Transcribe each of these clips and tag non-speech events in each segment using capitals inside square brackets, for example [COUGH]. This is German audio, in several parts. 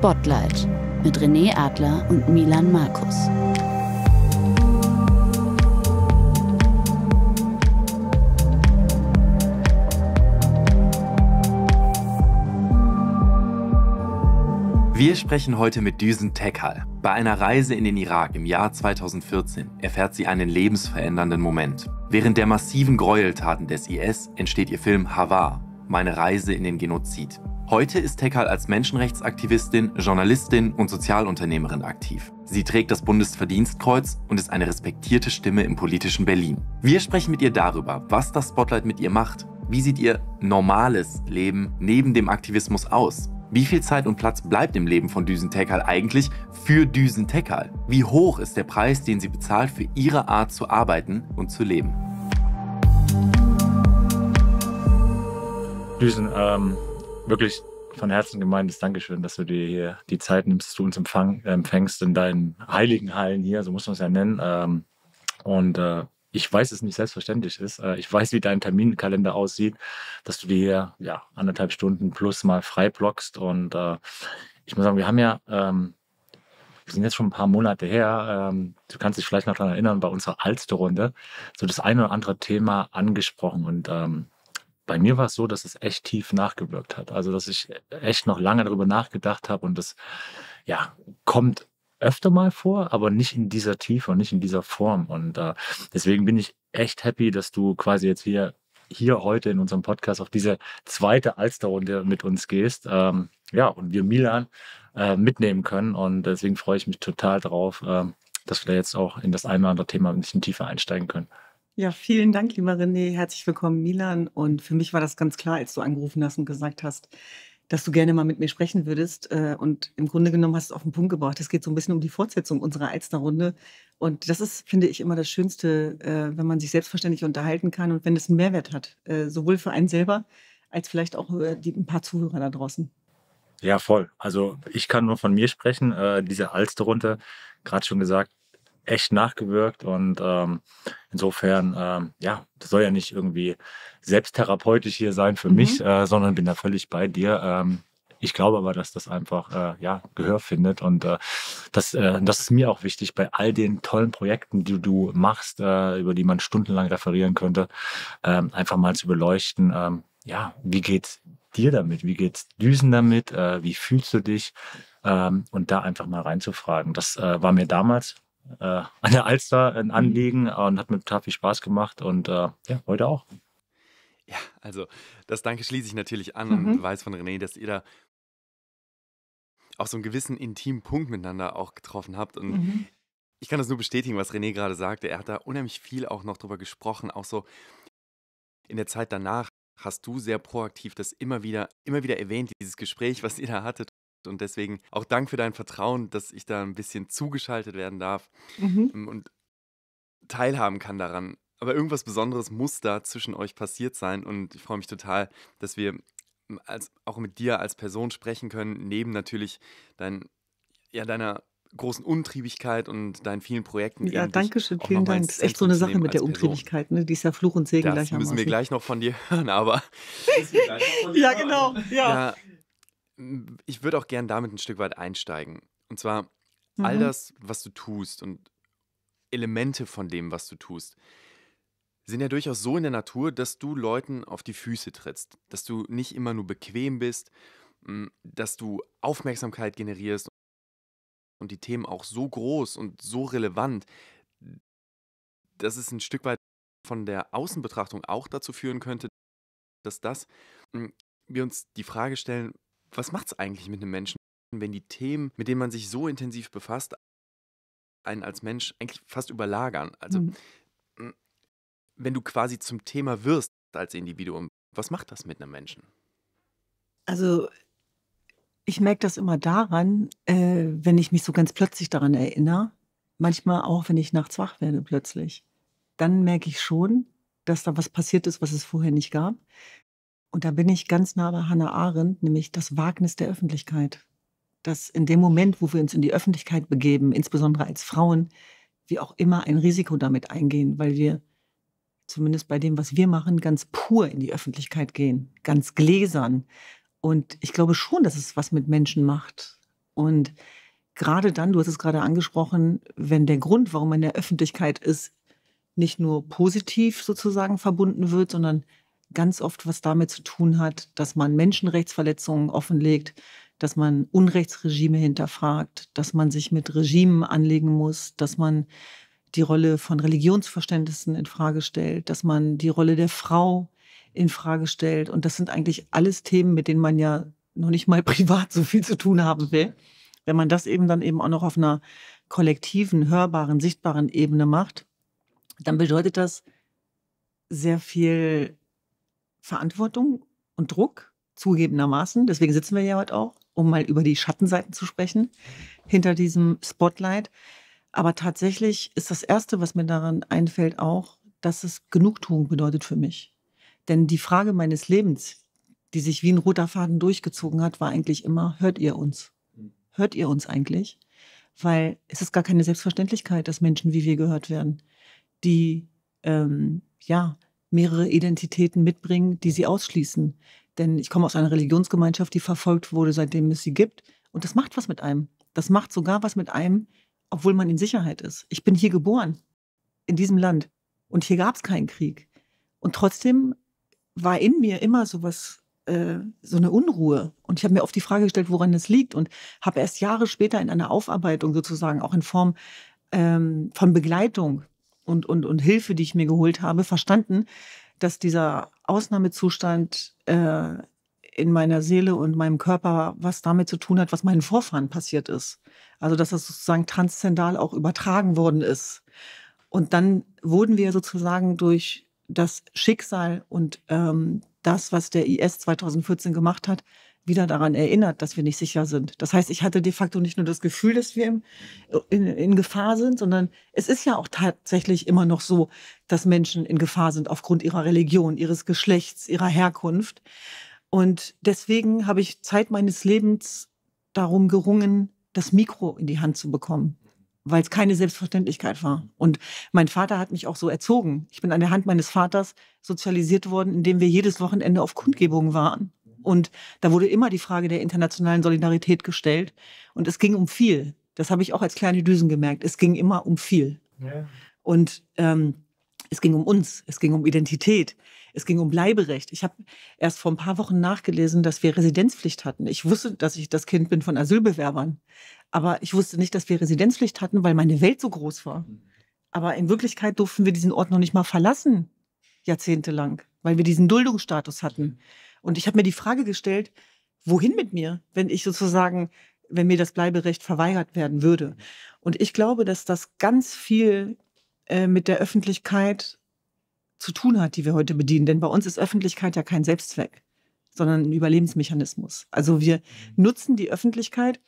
Spotlight mit René Adler und Milan Markus. Wir sprechen heute mit Düsen Tekhal. Bei einer Reise in den Irak im Jahr 2014 erfährt sie einen lebensverändernden Moment. Während der massiven Gräueltaten des IS entsteht ihr Film Havar, meine Reise in den Genozid. Heute ist Tekal als Menschenrechtsaktivistin, Journalistin und Sozialunternehmerin aktiv. Sie trägt das Bundesverdienstkreuz und ist eine respektierte Stimme im politischen Berlin. Wir sprechen mit ihr darüber, was das Spotlight mit ihr macht. Wie sieht ihr normales Leben neben dem Aktivismus aus? Wie viel Zeit und Platz bleibt im Leben von Düsen Tekal eigentlich für Düsen Tekal? Wie hoch ist der Preis, den sie bezahlt für ihre Art zu arbeiten und zu leben? Düsen, ähm, wirklich von Herzen gemeintes Dankeschön, dass du dir hier die Zeit nimmst, du uns empfang, empfängst in deinen heiligen Hallen hier, so muss man es ja nennen. Ähm, und äh, ich weiß, dass es nicht selbstverständlich ist. Äh, ich weiß, wie dein Terminkalender aussieht, dass du dir hier ja, anderthalb Stunden plus mal frei blockst. Und äh, ich muss sagen, wir haben ja, ähm, wir sind jetzt schon ein paar Monate her, ähm, du kannst dich vielleicht noch daran erinnern, bei unserer Alster Runde so das eine oder andere Thema angesprochen. Und bei mir war es so, dass es echt tief nachgewirkt hat. Also, dass ich echt noch lange darüber nachgedacht habe und das, ja, kommt öfter mal vor, aber nicht in dieser Tiefe und nicht in dieser Form. Und äh, deswegen bin ich echt happy, dass du quasi jetzt hier, hier heute in unserem Podcast auf diese zweite Alsterrunde mit uns gehst. Ähm, ja, und wir Milan äh, mitnehmen können. Und deswegen freue ich mich total darauf, ähm, dass wir da jetzt auch in das ein oder andere Thema ein bisschen tiefer einsteigen können. Ja, vielen Dank, lieber René. Herzlich willkommen, Milan. Und für mich war das ganz klar, als du angerufen hast und gesagt hast, dass du gerne mal mit mir sprechen würdest. Äh, und im Grunde genommen hast du es auf den Punkt gebracht. Es geht so ein bisschen um die Fortsetzung unserer Alsterrunde. Und das ist, finde ich, immer das Schönste, äh, wenn man sich selbstverständlich unterhalten kann und wenn es einen Mehrwert hat, äh, sowohl für einen selber als vielleicht auch die, ein paar Zuhörer da draußen. Ja, voll. Also ich kann nur von mir sprechen. diese Alsterrunde, gerade schon gesagt, echt nachgewirkt und ähm, insofern, ähm, ja, das soll ja nicht irgendwie selbsttherapeutisch hier sein für mhm. mich, äh, sondern bin da völlig bei dir. Ähm, ich glaube aber, dass das einfach äh, ja, Gehör findet und äh, das, äh, das ist mir auch wichtig bei all den tollen Projekten, die du machst, äh, über die man stundenlang referieren könnte, ähm, einfach mal zu beleuchten, ähm, ja, wie geht's dir damit, wie geht's Düsen damit, äh, wie fühlst du dich ähm, und da einfach mal reinzufragen. Das äh, war mir damals äh, an der Alster ein äh, mhm. Anliegen und hat mir total viel Spaß gemacht und äh, ja, heute auch. Ja, also das Danke schließe ich natürlich an mhm. und weiß von René, dass ihr da auch so einen gewissen intimen Punkt miteinander auch getroffen habt. Und mhm. ich kann das nur bestätigen, was René gerade sagte. Er hat da unheimlich viel auch noch drüber gesprochen, auch so in der Zeit danach hast du sehr proaktiv das immer wieder, immer wieder erwähnt, dieses Gespräch, was ihr da hattet und deswegen auch Dank für dein Vertrauen, dass ich da ein bisschen zugeschaltet werden darf mhm. Ähm, und teilhaben kann daran. Aber irgendwas Besonderes muss da zwischen euch passiert sein. Und ich freue mich total, dass wir ähm, als, auch mit dir als Person sprechen können, neben natürlich dein, ja, deiner großen Untriebigkeit und deinen vielen Projekten. Ja, danke schön, vielen Dank. Das ist echt so eine Sache mit der Untriebigkeit, ne? die ist ja Fluch und Segen das gleichermaßen. Das müssen wir gleich noch von dir [LAUGHS] hören, aber... [LAUGHS] ja, genau. Ja. ja ich würde auch gern damit ein Stück weit einsteigen. Und zwar mhm. all das, was du tust und Elemente von dem, was du tust, sind ja durchaus so in der Natur, dass du Leuten auf die Füße trittst, dass du nicht immer nur bequem bist, hm, dass du Aufmerksamkeit generierst und die Themen auch so groß und so relevant, dass es ein Stück weit von der Außenbetrachtung auch dazu führen könnte, dass das hm, wir uns die Frage stellen, was macht es eigentlich mit einem Menschen, wenn die Themen, mit denen man sich so intensiv befasst, einen als Mensch eigentlich fast überlagern? Also, mhm. wenn du quasi zum Thema wirst als Individuum, was macht das mit einem Menschen? Also, ich merke das immer daran, äh, wenn ich mich so ganz plötzlich daran erinnere. Manchmal auch, wenn ich nachts wach werde plötzlich. Dann merke ich schon, dass da was passiert ist, was es vorher nicht gab. Und da bin ich ganz nah bei Hannah Arendt, nämlich das Wagnis der Öffentlichkeit. Dass in dem Moment, wo wir uns in die Öffentlichkeit begeben, insbesondere als Frauen, wir auch immer ein Risiko damit eingehen, weil wir zumindest bei dem, was wir machen, ganz pur in die Öffentlichkeit gehen, ganz gläsern. Und ich glaube schon, dass es was mit Menschen macht. Und gerade dann, du hast es gerade angesprochen, wenn der Grund, warum man in der Öffentlichkeit ist, nicht nur positiv sozusagen verbunden wird, sondern ganz oft was damit zu tun hat, dass man Menschenrechtsverletzungen offenlegt, dass man Unrechtsregime hinterfragt, dass man sich mit Regimen anlegen muss, dass man die Rolle von Religionsverständnissen in Frage stellt, dass man die Rolle der Frau in Frage stellt. Und das sind eigentlich alles Themen, mit denen man ja noch nicht mal [LAUGHS] privat so viel zu tun haben will. Wenn man das eben dann eben auch noch auf einer kollektiven, hörbaren, sichtbaren Ebene macht, dann bedeutet das sehr viel Verantwortung und Druck, zugegebenermaßen. Deswegen sitzen wir ja heute auch, um mal über die Schattenseiten zu sprechen, hinter diesem Spotlight. Aber tatsächlich ist das Erste, was mir daran einfällt, auch, dass es Genugtuung bedeutet für mich. Denn die Frage meines Lebens, die sich wie ein roter Faden durchgezogen hat, war eigentlich immer, hört ihr uns? Hm. Hört ihr uns eigentlich? Weil es ist gar keine Selbstverständlichkeit, dass Menschen wie wir gehört werden, die ähm, ja mehrere Identitäten mitbringen, die sie ausschließen. Denn ich komme aus einer Religionsgemeinschaft, die verfolgt wurde, seitdem es sie gibt. Und das macht was mit einem. Das macht sogar was mit einem, obwohl man in Sicherheit ist. Ich bin hier geboren, in diesem Land. Und hier gab es keinen Krieg. Und trotzdem war in mir immer sowas, äh, so eine Unruhe. Und ich habe mir oft die Frage gestellt, woran das liegt. Und habe erst Jahre später in einer Aufarbeitung sozusagen, auch in Form ähm, von Begleitung und, und, und Hilfe, die ich mir geholt habe, verstanden, dass dieser Ausnahmezustand äh, in meiner Seele und meinem Körper was damit zu tun hat, was meinen Vorfahren passiert ist. Also dass das sozusagen transzendal auch übertragen worden ist. Und dann wurden wir sozusagen durch das Schicksal und ähm, das, was der IS 2014 gemacht hat, wieder daran erinnert, dass wir nicht sicher sind. Das heißt, ich hatte de facto nicht nur das Gefühl, dass wir in, in, in, Gefahr sind, sondern es ist ja auch tatsächlich immer noch so, dass Menschen in Gefahr sind aufgrund ihrer Religion, ihres Geschlechts, ihrer Herkunft. Und deswegen habe ich Zeit meines Lebens darum gerungen, das Mikro in die Hand zu bekommen, weil es keine Selbstverständlichkeit war. Und mein Vater hat mich auch so erzogen. Ich bin an der Hand meines Vaters sozialisiert worden, indem wir jedes Wochenende auf Kundgebungen waren und da wurde immer die Frage der internationalen Solidarität gestellt. Und es ging um viel. Das habe ich auch als kleine Düsen gemerkt. Es ging immer um viel. Ja. Und ähm, es ging um uns, es ging um Identität, es ging um Bleiberecht. Ich habe erst vor ein paar Wochen nachgelesen, dass wir Residenzpflicht hatten. Ich wusste, dass ich das Kind bin von Asylbewerbern, aber ich wusste nicht, dass wir Residenzpflicht hatten, weil meine Welt so groß war. Aber in Wirklichkeit durften wir diesen Ort noch nicht mal verlassen, jahrzehntelang, weil wir diesen Duldungsstatus hatten. Und ich habe mir die Frage gestellt, wohin mit mir, wenn ich sozusagen, wenn mir das Bleiberecht verweigert werden würde. Und ich glaube, dass das ganz viel äh, mit der Öffentlichkeit zu tun hat, die wir heute bedienen. Denn bei uns ist Öffentlichkeit ja kein Selbstzweck, sondern ein Überlebensmechanismus. Also wir mhm. nutzen die Öffentlichkeit,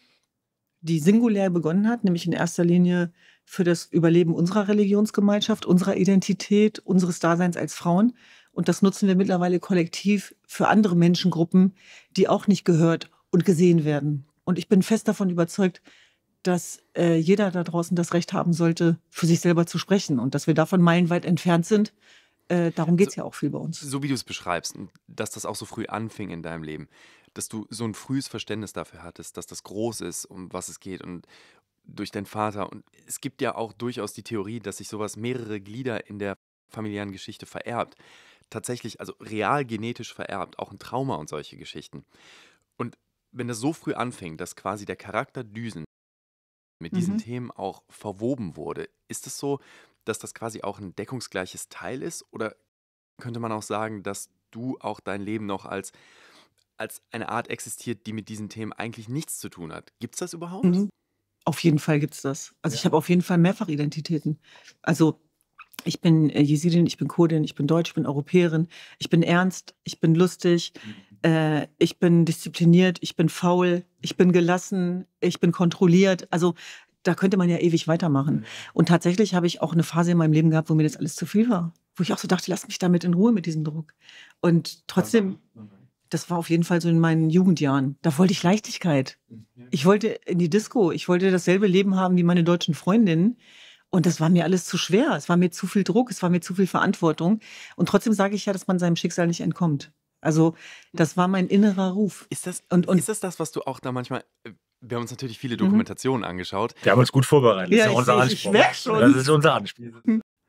die singulär begonnen hat, nämlich in erster Linie für das Überleben unserer Religionsgemeinschaft, unserer Identität, unseres Daseins als Frauen, und das nutzen wir mittlerweile kollektiv für andere Menschengruppen, die auch nicht gehört und gesehen werden. Und ich bin fest davon überzeugt, dass äh, jeder da draußen das Recht haben sollte, für sich selber zu sprechen und dass wir davon meilenweit entfernt sind. Äh, darum geht es so, ja auch viel bei uns. So wie du es beschreibst, dass das auch so früh anfing in deinem Leben, dass du so ein frühes Verständnis dafür hattest, dass das groß ist, um was es geht und durch deinen Vater. Und es gibt ja auch durchaus die Theorie, dass sich sowas mehrere Glieder in der familiären Geschichte vererbt tatsächlich, also real genetisch vererbt, auch ein Trauma und solche Geschichten. Und wenn das so früh anfängt, dass quasi der Charakter Düsen mit diesen mhm. Themen auch verwoben wurde, ist es das so, dass das quasi auch ein deckungsgleiches Teil ist? Oder könnte man auch sagen, dass du auch dein Leben noch als, als eine Art existiert, die mit diesen Themen eigentlich nichts zu tun hat? Gibt es das überhaupt? Mhm. Auf jeden Fall gibt es das. Also ja. ich habe auf jeden Fall mehrfach Identitäten. Also ich bin äh, Jesidin, ich bin Kurdin, ich bin Deutsch, ich bin Europäerin, ich bin ernst, ich bin lustig, mhm. äh, ich bin diszipliniert, ich bin faul, ich bin gelassen, ich bin kontrolliert. Also da könnte man ja ewig weitermachen. Mhm. Und tatsächlich habe ich auch eine Phase in meinem Leben gehabt, wo mir das alles zu viel war. Wo ich auch so dachte, lass mich damit in Ruhe mit diesem Druck. Und trotzdem, das war auf jeden Fall so in meinen Jugendjahren. Da wollte ich Leichtigkeit. Mhm, ich wollte in die Disco. Ich wollte dasselbe Leben haben wie meine deutschen Freundinnen. Und das war mir alles zu schwer. Es war mir zu viel Druck, es war mir zu viel Verantwortung. Und trotzdem sage ich ja, dass man seinem Schicksal nicht entkommt. Also, das war mein innerer Ruf. Ist das, und, und ist das, das, was du auch da manchmal äh, wir haben uns natürlich viele mhm. Dokumentationen mhm. angeschaut. Wir haben uns gut vorbereitet. Ja, das ist ja unser Anspruch. Das ist unser Anspruch.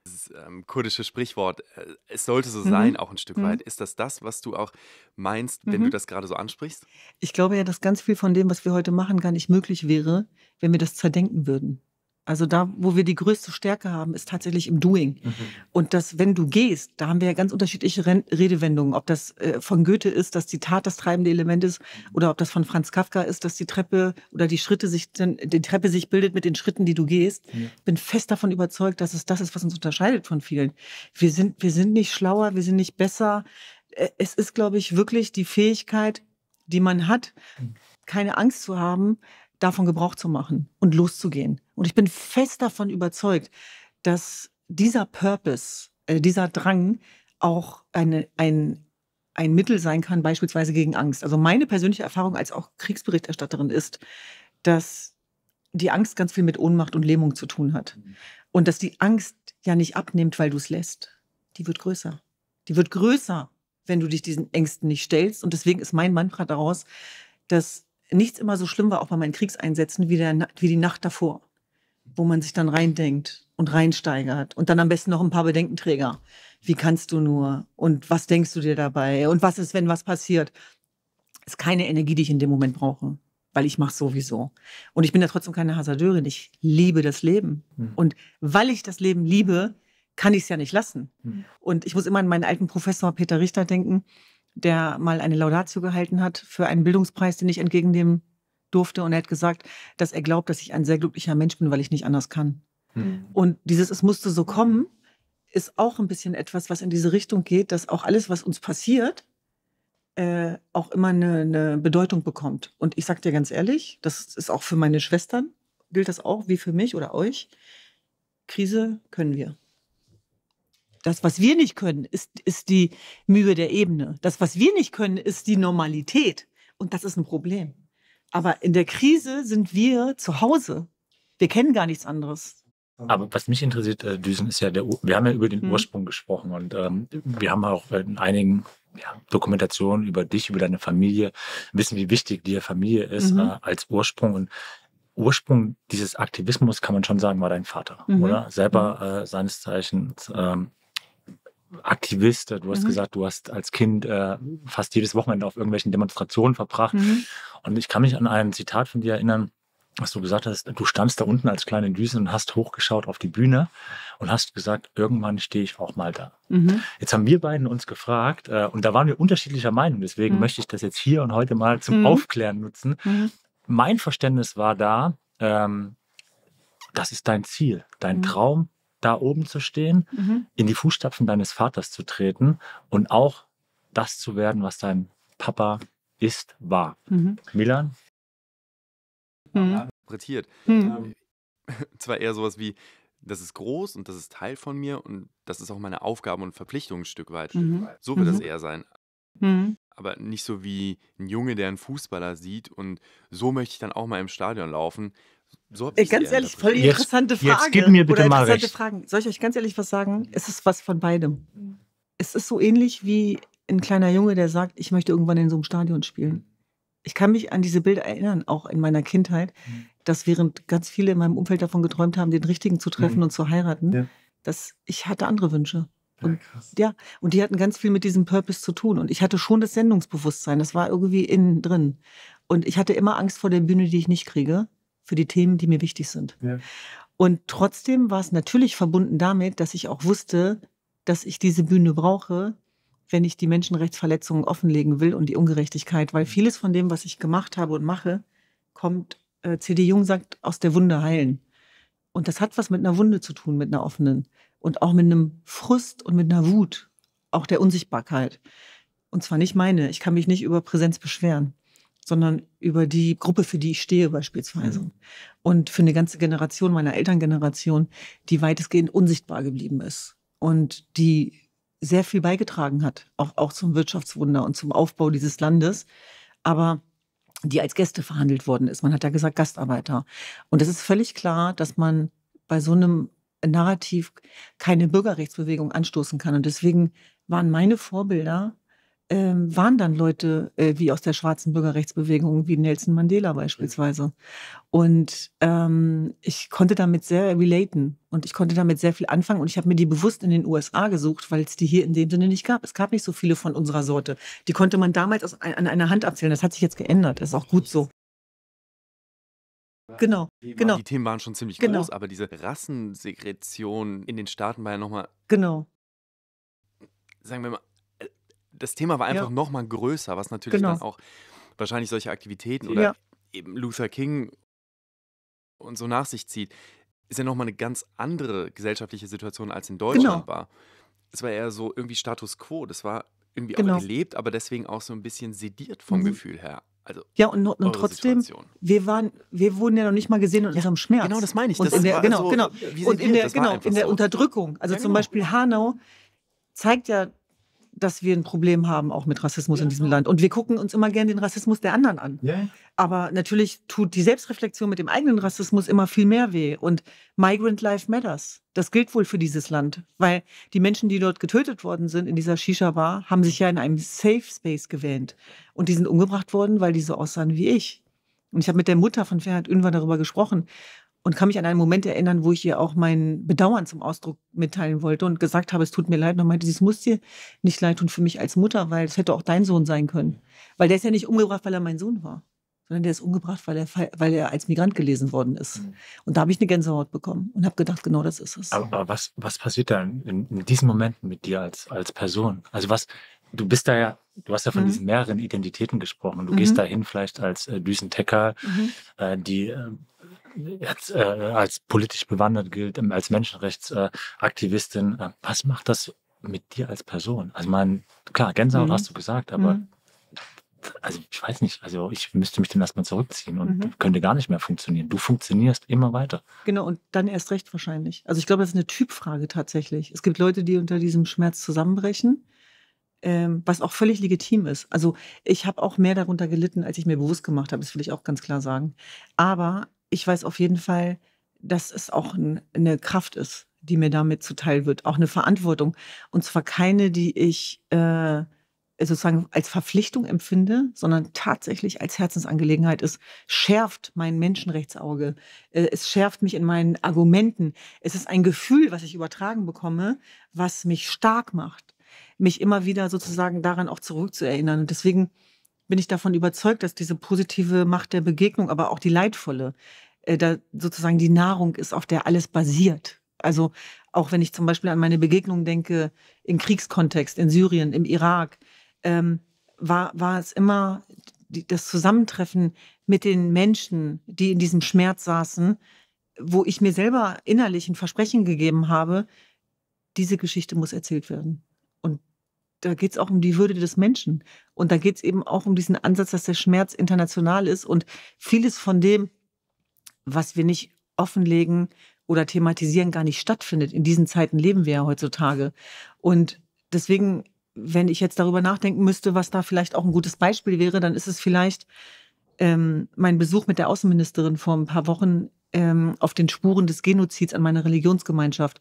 Dieses ähm, kurdische Sprichwort, äh, es sollte so mhm. sein, mhm. auch ein Stück mhm. weit. Ist das das, was du auch meinst, wenn mhm. du das gerade so ansprichst? Ich glaube ja, dass ganz viel von dem, was wir heute machen, gar nicht möglich wäre, wenn wir das zerdenken würden. Also da, wo wir die größte Stärke haben, ist tatsächlich im Doing. Mhm. Und das, wenn du gehst, da haben wir ja ganz unterschiedliche Redewendungen. Ob das äh, von Goethe ist, dass die Tat das treibende Element ist, mhm. oder ob das von Franz Kafka ist, dass die Treppe oder die Schritte sich, die Treppe sich bildet mit den Schritten, die du gehst. Mhm. Bin fest davon überzeugt, dass es das ist, was uns unterscheidet von vielen. Wir sind, wir sind nicht schlauer, wir sind nicht besser. Äh, es ist, glaube ich, wirklich die Fähigkeit, die man hat, mhm. keine Angst zu haben, davon Gebrauch zu machen und loszugehen. Und ich bin fest davon überzeugt, dass dieser Purpose, äh, dieser Drang auch eine, ein, ein Mittel sein kann, beispielsweise gegen Angst. Also meine persönliche Erfahrung als auch Kriegsberichterstatterin ist, dass die Angst ganz viel mit Ohnmacht und Lähmung zu tun hat. Mhm. Und dass die Angst ja nicht abnimmt, weil du es lässt. Die wird größer. Die wird größer, wenn du dich diesen Ängsten nicht stellst. Und deswegen ist mein Mantra daraus, dass nichts immer so schlimm war, auch bei meinen Kriegseinsätzen, wie, der, wie die Nacht davor, wo man sich dann reindenkt und reinsteigert und dann am besten noch ein paar Bedenkenträger. Wie kannst du nur und was denkst du dir dabei und was ist, wenn was passiert? Ist keine Energie, die ich in dem Moment brauche, weil ich mache sowieso. Und ich bin ja trotzdem keine Hasardeurin. Ich liebe das Leben. Mhm. Und weil ich das Leben liebe, kann ich es ja nicht lassen. Mhm. Und ich muss immer an meinen alten Professor Peter Richter denken, der mal eine Laudatio gehalten hat für einen Bildungspreis, den ich entgegennehmen durfte. Und er hat gesagt, dass er glaubt, dass ich ein sehr glücklicher Mensch bin, weil ich nicht anders kann. Hm. Mhm. Und dieses Es musste so kommen, ist auch ein bisschen etwas, was in diese Richtung geht, dass auch alles, was uns passiert, äh, auch immer eine, eine, Bedeutung bekommt. Und ich sage dir ganz ehrlich, das ist auch für meine Schwestern, gilt das auch wie für mich oder euch. Krise können wir das, was wir nicht können, ist, ist die Mühe der Ebene. Das, was wir nicht können, ist die Normalität. Und das ist ein Problem. Aber in der Krise sind wir zu Hause. Wir kennen gar nichts anderes. Aber was mich interessiert, äh, Düsen, ist ja der, Ur wir haben ja über den mhm. Ursprung gesprochen und ähm, wir haben auch in einigen ja, Dokumentationen über dich, über deine Familie, wissen, wie wichtig dir Familie ist mhm. äh, als Ursprung. Und Ursprung dieses Aktivismus, kann man schon sagen, war dein Vater, mhm. oder? Selber mhm. äh, seines Zeichens ähm, Aktivist. Du hast mhm. gesagt, du hast als Kind äh, fast jedes Wochenende auf irgendwelchen Demonstrationen verbracht. Mhm. Und ich kann mich an ein Zitat von dir erinnern, was du gesagt hast. Du standst da unten als kleine Düse und hast hochgeschaut auf die Bühne und hast gesagt, irgendwann stehe ich auch mal da. Mhm. Jetzt haben wir beiden uns gefragt äh, und da waren wir unterschiedlicher Meinung. Deswegen mhm. möchte ich das jetzt hier und heute mal zum mhm. Aufklären nutzen. Mhm. Mein Verständnis war da, ähm, das ist dein Ziel, dein Traum, da oben zu stehen, mhm. in die Fußstapfen deines Vaters zu treten und auch das zu werden, was dein Papa ist, war. Mhm. Milan? Mhm. Interpretiert. Mhm. Ähm, [LAUGHS] zwar eher sowas wie, das ist groß und das ist Teil von mir und das ist auch meine Aufgabe und Verpflichtung ein Stück weit. Mhm. So wird das mhm. eher sein. Mhm. Aber nicht so wie ein Junge, der einen Fußballer sieht und so möchte ich dann auch mal im Stadion laufen. So hab äh, ganz ehrlich, voll interessante jetzt, Frage. Jetzt gib mir bitte mal recht. Fragen. Soll ich euch ganz ehrlich was sagen? Es ist was von beidem. Es ist so ähnlich wie ein kleiner Junge, der sagt, ich möchte irgendwann in so einem Stadion spielen. Ich kann mich an diese Bilder erinnern, auch in meiner Kindheit, mhm. dass während ganz viele in meinem Umfeld davon geträumt haben, den Richtigen zu treffen mhm. und zu heiraten, ja. dass ich hatte andere Wünsche. Und, ja, ja, und die hatten ganz viel mit diesem Purpose zu tun. Und ich hatte schon das Sendungsbewusstsein. Das war irgendwie innen drin. Und ich hatte immer Angst vor der Bühne, die ich nicht kriege für die Themen, die mir wichtig sind. Ja. Und trotzdem war es natürlich verbunden damit, dass ich auch wusste, dass ich diese Bühne brauche, wenn ich die Menschenrechtsverletzungen offenlegen will und die Ungerechtigkeit, weil mhm. vieles von dem, was ich gemacht habe und mache, kommt, äh, CD Jung sagt, aus der Wunde heilen. Und das hat was mit einer Wunde zu tun, mit einer offenen. Und auch mit einem Frust und mit einer Wut, auch der Unsichtbarkeit. Und zwar nicht meine. Ich kann mich nicht über Präsenz beschweren sondern über die Gruppe, für die ich stehe beispielsweise. Mhm. Und für eine ganze Generation, meiner Elterngeneration, die weitestgehend unsichtbar geblieben ist und die sehr viel beigetragen hat, auch, auch zum Wirtschaftswunder und zum Aufbau dieses Landes, aber die als Gäste verhandelt worden ist. Man hat ja gesagt Gastarbeiter. Und es ist völlig klar, dass man bei so einem Narrativ keine Bürgerrechtsbewegung anstoßen kann. Und deswegen waren meine Vorbilder ähm, waren dann Leute äh, wie aus der schwarzen Bürgerrechtsbewegung, wie Nelson Mandela mhm. beispielsweise. Und ähm, ich konnte damit sehr relaten und ich konnte damit sehr viel anfangen und ich habe mir die bewusst in den USA gesucht, weil es die hier in dem Sinne nicht gab. Es gab nicht so viele von unserer Sorte. Die konnte man damals aus, an einer Hand abzählen. Das hat sich jetzt geändert. Das ist auch gut so. Genau, Thema. genau. Die Themen waren schon ziemlich genau. groß, aber diese Rassensegretion in den Staaten war ja nochmal. Genau. Sagen wir mal, das Thema war einfach ja. nochmal größer, was natürlich genau. dann auch wahrscheinlich solche Aktivitäten oder ja. eben Luther King und so nach sich zieht. Ist ja nochmal eine ganz andere gesellschaftliche Situation als in Deutschland genau. war. Es war eher so irgendwie Status quo. Das war irgendwie genau. auch gelebt, aber deswegen auch so ein bisschen sediert vom mhm. Gefühl her. Also ja, und, und trotzdem, wir waren, wir wurden ja noch nicht mal gesehen in unserem Schmerz. Genau, das meine ich. Und das in der, genau, so, genau. Und in der, genau, in der so. Unterdrückung. Also ja, zum genau. Beispiel Hanau zeigt ja dass wir ein Problem haben, auch mit Rassismus ja, in diesem Land. Und wir gucken uns immer gern den Rassismus der anderen an. Yeah. Aber natürlich tut die Selbstreflexion mit dem eigenen Rassismus immer viel mehr weh. Und Migrant Life Matters, das gilt wohl für dieses Land. Weil die Menschen, die dort getötet worden sind in dieser Shisha-Bar, haben sich ja in einem Safe Space gewähnt. Und die sind umgebracht worden, weil die so aussahen wie ich. Und ich habe mit der Mutter von Ferhat Ünver darüber gesprochen und kann mich an einen Moment erinnern, wo ich ihr auch mein Bedauern zum Ausdruck mitteilen wollte und gesagt habe, es tut mir leid. Und meinte, es muss dir nicht leid tun für mich als Mutter, weil es hätte auch dein Sohn sein können. Weil der ist ja nicht umgebracht, weil er mein Sohn war, sondern der ist umgebracht, weil er, weil er als Migrant gelesen worden ist. Mhm. Und da habe ich eine Gänsehaut bekommen und habe gedacht, genau das ist es. Aber, was, was passiert dann in, in diesen Momenten mit dir als, als Person? Also was, du bist da ja, du hast ja von mhm. diesen mehreren Identitäten gesprochen. Du mhm. gehst dahin vielleicht als äh, Düsentecker, mhm. äh, die äh, jetzt, äh, als politisch bewandert gilt, ähm, als Menschenrechtsaktivistin. Äh, was macht das mit dir als Person? Also man, klar, Gänsehaut mhm. hast du gesagt, aber mhm. also ich weiß nicht, also ich müsste mich dann erstmal zurückziehen und mhm. könnte gar nicht mehr funktionieren. Du funktionierst immer weiter. Genau, und dann erst recht wahrscheinlich. Also ich glaube, das ist eine Typfrage tatsächlich. Es gibt Leute, die unter diesem Schmerz zusammenbrechen ähm, was auch völlig legitim ist. Also ich habe auch mehr darunter gelitten, als ich mir bewusst gemacht habe, das will ich auch ganz klar sagen. Aber ich weiß auf jeden Fall, dass es auch ein, eine Kraft ist, die mir damit zuteil wird, auch eine Verantwortung. Und zwar keine, die ich äh, sozusagen als Verpflichtung empfinde, sondern tatsächlich als Herzensangelegenheit ist, schärft mein Menschenrechtsauge. Äh, es schärft mich in meinen Argumenten. Es ist ein Gefühl, was ich übertragen bekomme, was mich stark macht mich immer wieder sozusagen daran auch zurückzuerinnern. Und deswegen bin ich davon überzeugt, dass diese positive Macht der Begegnung, aber auch die leidvolle, äh, da sozusagen die Nahrung ist, auf der alles basiert. Also auch wenn ich zum Beispiel an meine Begegnung denke im Kriegskontext, in Syrien, im Irak, ähm, war, war es immer die, das Zusammentreffen mit den Menschen, die in diesem Schmerz saßen, wo ich mir selber innerlich ein Versprechen gegeben habe, diese Geschichte muss erzählt werden da geht es auch um die Würde des Menschen. Und da geht es eben auch um diesen Ansatz, dass der Schmerz international ist und vieles von dem, was wir nicht offenlegen oder thematisieren, gar nicht stattfindet. In diesen Zeiten leben wir ja heutzutage. Und deswegen, wenn ich jetzt darüber nachdenken müsste, was da vielleicht auch ein gutes Beispiel wäre, dann ist es vielleicht ähm, mein Besuch mit der Außenministerin vor ein paar Wochen ähm, auf den Spuren des Genozids an meiner Religionsgemeinschaft.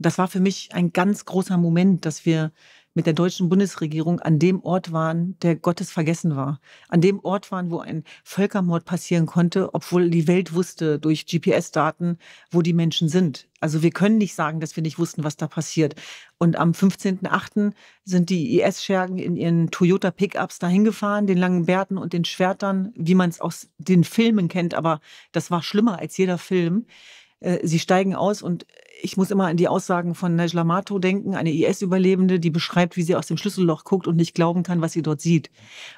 Das war für mich ein ganz großer Moment, dass wir mit der deutschen Bundesregierung an dem Ort waren, der Gottes vergessen war. An dem Ort waren, wo ein Völkermord passieren konnte, obwohl die Welt wusste durch GPS-Daten, wo die Menschen sind. Also wir können nicht sagen, dass wir nicht wussten, was da passiert. Und am 15.08. sind die IS-Schergen in ihren Toyota-Pickups dahin gefahren, den langen Bärten und den Schwertern, wie man es aus den Filmen kennt, aber das war schlimmer als jeder Film. Äh, sie steigen aus und ich muss immer an die Aussagen von Najla Mato denken, eine IS-Überlebende, die beschreibt, wie sie aus dem Schlüsselloch guckt und nicht glauben kann, was sie dort sieht.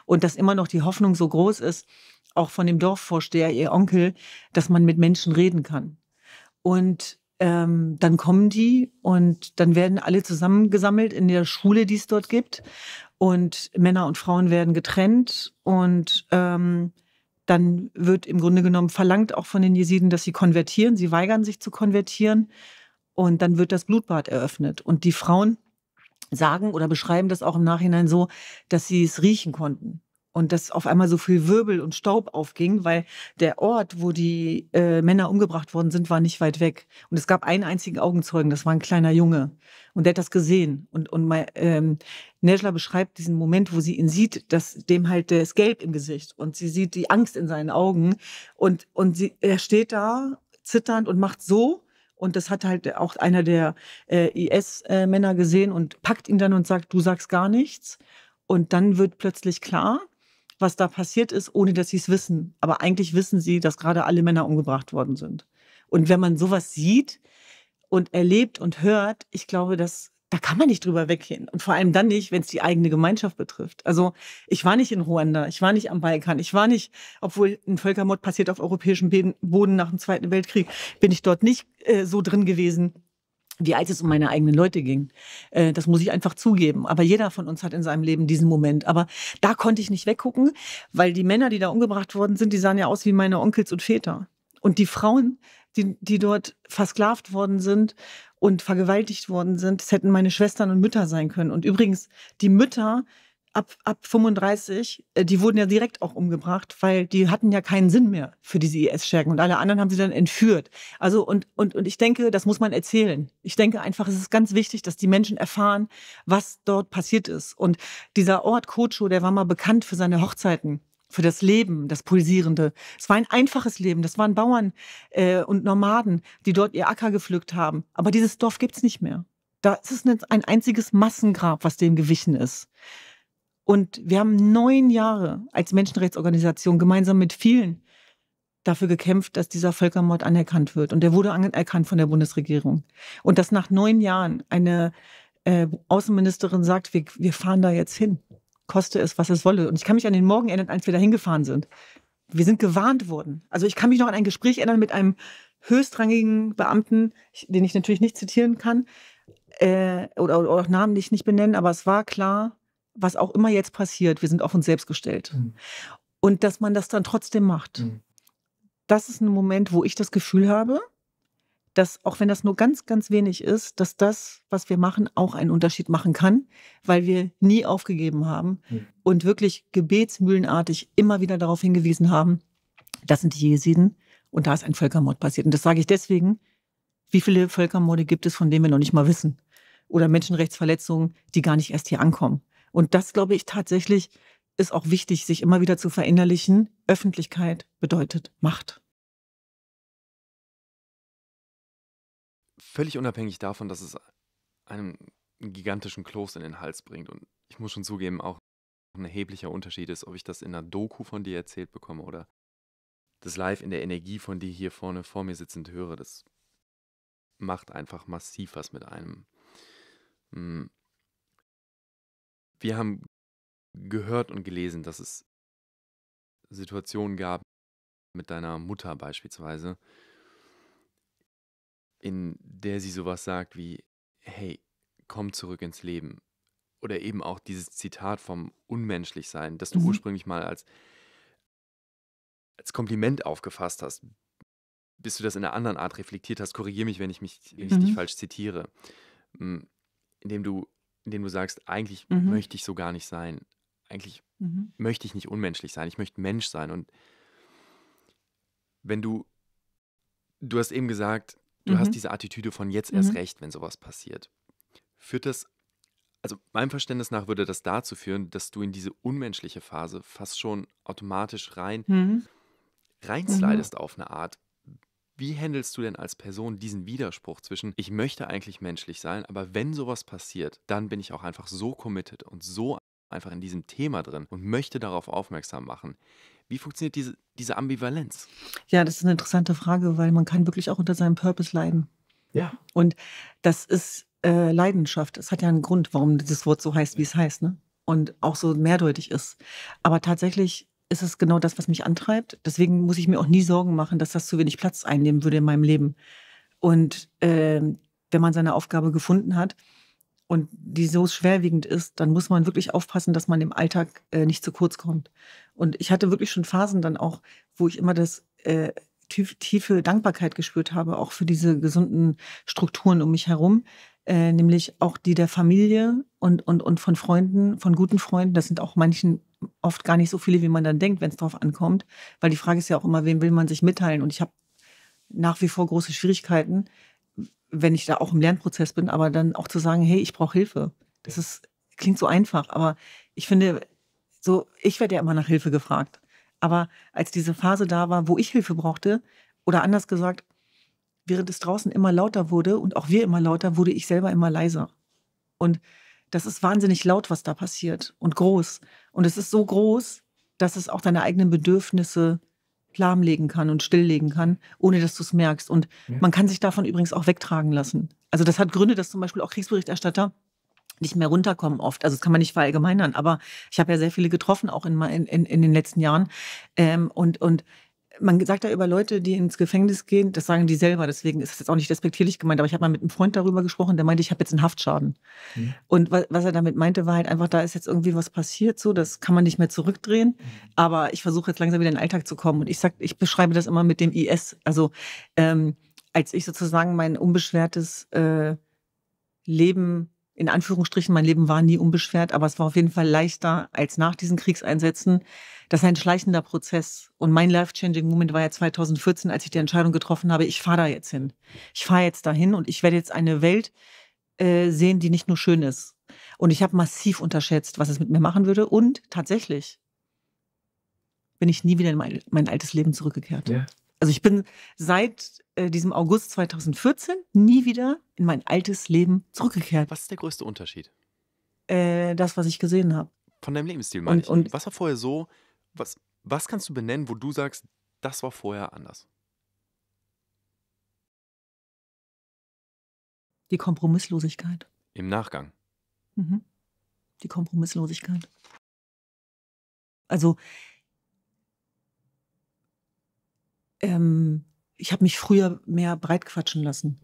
Und dass immer noch die Hoffnung so groß ist, auch von dem Dorfvorsteher, ihr Onkel, dass man mit Menschen reden kann. Und ähm, dann kommen die und dann werden alle zusammengesammelt in der Schule, die es dort gibt. Und Männer und Frauen werden getrennt und ähm, dann wird im Grunde genommen verlangt auch von den Jesiden, dass sie konvertieren. Sie weigern sich zu konvertieren. Und dann wird das Blutbad eröffnet. Und die Frauen sagen oder beschreiben das auch im Nachhinein so, dass sie es riechen konnten und dass auf einmal so viel Wirbel und Staub aufging, weil der Ort, wo die äh, Männer umgebracht worden sind, war nicht weit weg. Und es gab einen einzigen Augenzeugen, das war ein kleiner Junge. Und der hat das gesehen. Und, und ähm, Nesla beschreibt diesen Moment, wo sie ihn sieht, dass dem halt der ist Gelb im Gesicht und sie sieht die Angst in seinen Augen. Und, und sie, er steht da zitternd und macht so. Und das hat halt auch einer der äh, IS-Männer äh, gesehen und packt ihn dann und sagt, du sagst gar nichts. Und dann wird plötzlich klar, was da passiert ist, ohne dass sie es wissen. Aber eigentlich wissen sie, dass gerade alle Männer umgebracht worden sind. Und wenn man sowas sieht und erlebt und hört, ich glaube, dass da kann man nicht drüber weggehen. Und vor allem dann nicht, wenn es die eigene Gemeinschaft betrifft. Also ich war nicht in Ruanda, ich war nicht am Balkan, ich war nicht, obwohl ein Völkermord passiert auf europäischem Boden nach dem Zweiten Weltkrieg, bin ich dort nicht äh, so drin gewesen wie alt es um meine eigenen Leute ging. Äh, das muss ich einfach zugeben. Aber jeder von uns hat in seinem Leben diesen Moment. Aber da konnte ich nicht weggucken, weil die Männer, die da umgebracht worden sind, die sahen ja aus wie meine Onkels und Väter. Und die Frauen, die, die dort versklavt worden sind und vergewaltigt worden sind, das hätten meine Schwestern und Mütter sein können. Und übrigens, die Mütter, ab, ab 35, äh, die wurden ja direkt auch umgebracht, weil die hatten ja keinen Sinn mehr für diese IS-Schergen und alle anderen haben sie dann entführt. Also und, und, und ich denke, das muss man erzählen. Ich denke einfach, es ist ganz wichtig, dass die Menschen erfahren, was dort passiert ist. Und dieser Ort Kocho, der war mal bekannt für seine Hochzeiten für das Leben, das Pulsierende. Es war ein einfaches Leben. Das waren Bauern äh, und Nomaden, die dort ihr Acker gepflückt haben. Aber dieses Dorf gibt es nicht mehr. Da ist es ein einziges Massengrab, was dem gewichen ist. Und wir haben neun Jahre als Menschenrechtsorganisation gemeinsam mit vielen dafür gekämpft, dass dieser Völkermord anerkannt wird. Und der wurde anerkannt von der Bundesregierung. Und dass nach neun Jahren eine äh, Außenministerin sagt, wir, wir fahren da jetzt hin, koste es, was es wolle. Und ich kann mich an den Morgen erinnern, als wir da hingefahren sind. Wir sind gewarnt worden. Also ich kann mich noch an ein Gespräch erinnern mit einem höchstrangigen Beamten, den ich natürlich nicht zitieren kann, äh, oder, oder auch namentlich nicht benennen, aber es war klar, was auch immer jetzt passiert, wir sind auf uns selbst gestellt. Mhm. Und dass man das dann trotzdem macht. Mhm. Das ist ein Moment, wo ich das Gefühl habe, dass auch wenn das nur ganz, ganz wenig ist, dass das, was wir machen, auch einen Unterschied machen kann, weil wir nie aufgegeben haben mhm. und wirklich gebetsmühlenartig immer wieder darauf hingewiesen haben, das sind die Jesiden und da ist ein Völkermord passiert. Und das sage ich deswegen, wie viele Völkermorde gibt es, von denen wir noch nicht mal wissen? Oder Menschenrechtsverletzungen, die gar nicht erst hier ankommen. Und das, glaube ich, tatsächlich ist auch wichtig, sich immer wieder zu verinnerlichen. Öffentlichkeit bedeutet Macht. Völlig unabhängig davon, dass es einem einen gigantischen Kloß in den Hals bringt. Und ich muss schon zugeben, auch ein erheblicher Unterschied ist, ob ich das in einer Doku von dir erzählt bekomme oder das live in der Energie von dir hier vorne vor mir sitzend höre. Das macht einfach massiv was mit einem. Hm wir haben gehört und gelesen, dass es Situationen gab mit deiner Mutter beispielsweise, in der sie sowas sagt wie, hey, komm zurück ins Leben. Oder eben auch dieses Zitat vom Unmenschlichsein, das du mhm. ursprünglich mal als, als Kompliment aufgefasst hast, bis du das in einer anderen Art reflektiert hast. Korrigiere mich, wenn ich, mich, wenn ich mhm. dich falsch zitiere. Hm, indem du in dem du sagst, eigentlich mhm. möchte ich so gar nicht sein. Eigentlich mhm. möchte ich nicht unmenschlich sein. Ich möchte Mensch sein. Und wenn du, du hast eben gesagt, du mhm. hast diese Attitüde von jetzt erst mhm. recht, wenn sowas passiert. Führt das, also meinem Verständnis nach würde das dazu führen, dass du in diese unmenschliche Phase fast schon automatisch rein mhm. reinslidest mhm. auf eine Art. Wie handelst du denn als Person diesen Widerspruch zwischen, ich möchte eigentlich menschlich sein, aber wenn sowas passiert, dann bin ich auch einfach so committed und so einfach in diesem Thema drin und möchte darauf aufmerksam machen. Wie funktioniert diese, diese Ambivalenz? Ja, das ist eine interessante Frage, weil man kann wirklich auch unter seinem Purpose leiden. Ja. Und das ist äh, Leidenschaft. Es hat ja einen Grund, warum dieses Wort so heißt, wie es heißt, ne? Und auch so mehrdeutig ist. Aber tatsächlich ist es genau das, was mich antreibt. Deswegen muss ich mir auch nie Sorgen machen, dass das zu wenig Platz einnehmen würde in meinem Leben. Und äh, wenn man seine Aufgabe gefunden hat und die so schwerwiegend ist, dann muss man wirklich aufpassen, dass man im Alltag äh, nicht zu kurz kommt. Und ich hatte wirklich schon Phasen dann auch, wo ich immer das äh, tief, tiefe Dankbarkeit gespürt habe, auch für diese gesunden Strukturen um mich herum, äh, nämlich auch die der Familie und, und, und von Freunden, von guten Freunden. Das sind auch manchen oft gar nicht so viele, wie man dann denkt, wenn es drauf ankommt. Weil die Frage ist ja auch immer, wem will man sich mitteilen? Und ich habe nach wie vor große Schwierigkeiten, wenn ich da auch im Lernprozess bin, aber dann auch zu sagen, hey, ich brauche Hilfe. Das ist, klingt so einfach, aber ich finde, so, ich werde ja immer nach Hilfe gefragt. Aber als diese Phase da war, wo ich Hilfe brauchte, oder anders gesagt, während es draußen immer lauter wurde und auch wir immer lauter, wurde ich selber immer leiser. Und das ist wahnsinnig laut, was da passiert und groß. Und es ist so groß, dass es auch deine eigenen Bedürfnisse lahmlegen kann und stilllegen kann, ohne dass du es merkst. Und ja. man kann sich davon übrigens auch wegtragen lassen. Also das hat Gründe, dass zum Beispiel auch Kriegsberichterstatter nicht mehr runterkommen oft. Also das kann man nicht verallgemeinern, aber ich habe ja sehr viele getroffen, auch in, in, in den letzten Jahren. Ähm, und, und man sagt ja über Leute, die ins Gefängnis gehen, das sagen die selber, deswegen ist das jetzt auch nicht respektierlich gemeint, aber ich habe mal mit einem Freund darüber gesprochen, der meinte, ich habe jetzt einen Haftschaden. Mhm. Und was, was, er damit meinte, war halt einfach, da ist jetzt irgendwie was passiert, so, das kann man nicht mehr zurückdrehen, mhm. aber ich versuche jetzt langsam wieder in den Alltag zu kommen und ich sag, ich beschreibe das immer mit dem IS, also ähm, als ich sozusagen mein unbeschwertes äh, Leben in Anführungsstrichen, mein Leben war nie unbeschwert, aber es war auf jeden Fall leichter als nach diesen Kriegseinsätzen, das ist ein schleichender Prozess. Und mein life-changing Moment war ja 2014, als ich die Entscheidung getroffen habe, ich fahre da jetzt hin. Ich fahre jetzt dahin und ich werde jetzt eine Welt äh, sehen, die nicht nur schön ist. Und ich habe massiv unterschätzt, was es mit mir machen würde. Und tatsächlich bin ich nie wieder in mein, mein altes Leben zurückgekehrt. Ja. Also ich bin seit äh, diesem August 2014 nie wieder in mein altes Leben zurückgekehrt. Was ist der größte Unterschied? Äh, das, was ich gesehen habe. Von deinem Lebensstil, meine ich. Und Was war vorher so, was, was kannst du benennen, wo du sagst, das war vorher anders? Die Kompromisslosigkeit. Im Nachgang. Mhm. Die Kompromisslosigkeit. Also, ähm, ich habe mich früher mehr breitquatschen lassen.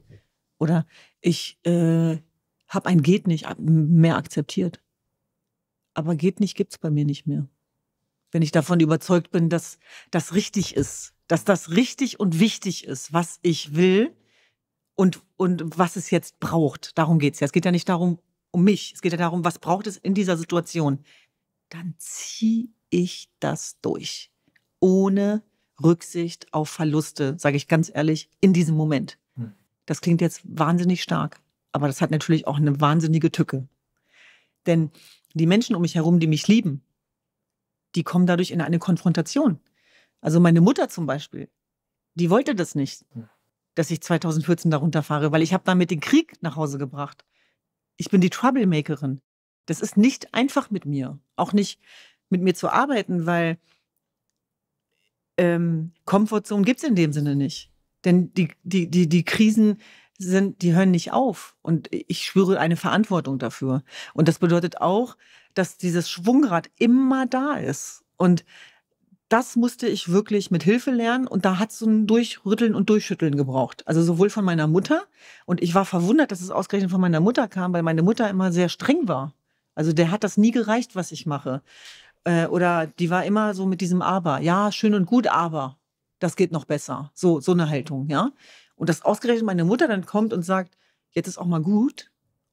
Oder ich äh, habe ein Geht nicht äh, mehr akzeptiert. Aber Geht nicht gibt es bei mir nicht mehr wenn ich davon überzeugt bin, dass das richtig ist, dass das richtig und wichtig ist, was ich will und, und was es jetzt braucht. Darum geht es ja. Es geht ja nicht darum, um mich. Es geht ja darum, was braucht es in dieser Situation. Dann ziehe ich das durch. Ohne Rücksicht auf Verluste, sage ich ganz ehrlich, in diesem Moment. Hm. Das klingt jetzt wahnsinnig stark, aber das hat natürlich auch eine wahnsinnige Tücke. Denn die Menschen um mich herum, die mich lieben, die kommen dadurch in eine Konfrontation. Also meine Mutter zum Beispiel, die wollte das nicht, hm. dass ich 2014 darunter fahre, weil ich habe damit den Krieg nach Hause gebracht. Ich bin die Troublemakerin. Das ist nicht einfach mit mir, auch nicht mit mir zu arbeiten, weil ähm, Comfortzone gibt es in dem Sinne nicht. Denn die, die, die, die Krisen sind, die hören nicht auf. Und ich spüre eine Verantwortung dafür. Und das bedeutet auch, dass dieses Schwungrad immer da ist. Und das musste ich wirklich mit Hilfe lernen und da hat es so ein Durchrütteln und Durchschütteln gebraucht. Also sowohl von meiner Mutter und ich war verwundert, dass es ausgerechnet von meiner Mutter kam, weil meine Mutter immer sehr streng war. Also der hat das nie gereicht, was ich mache. Äh, oder die war immer so mit diesem Aber. Ja, schön und gut, aber das geht noch besser. So, so eine Haltung, ja. Und dass ausgerechnet meine Mutter dann kommt und sagt, jetzt ist auch mal gut.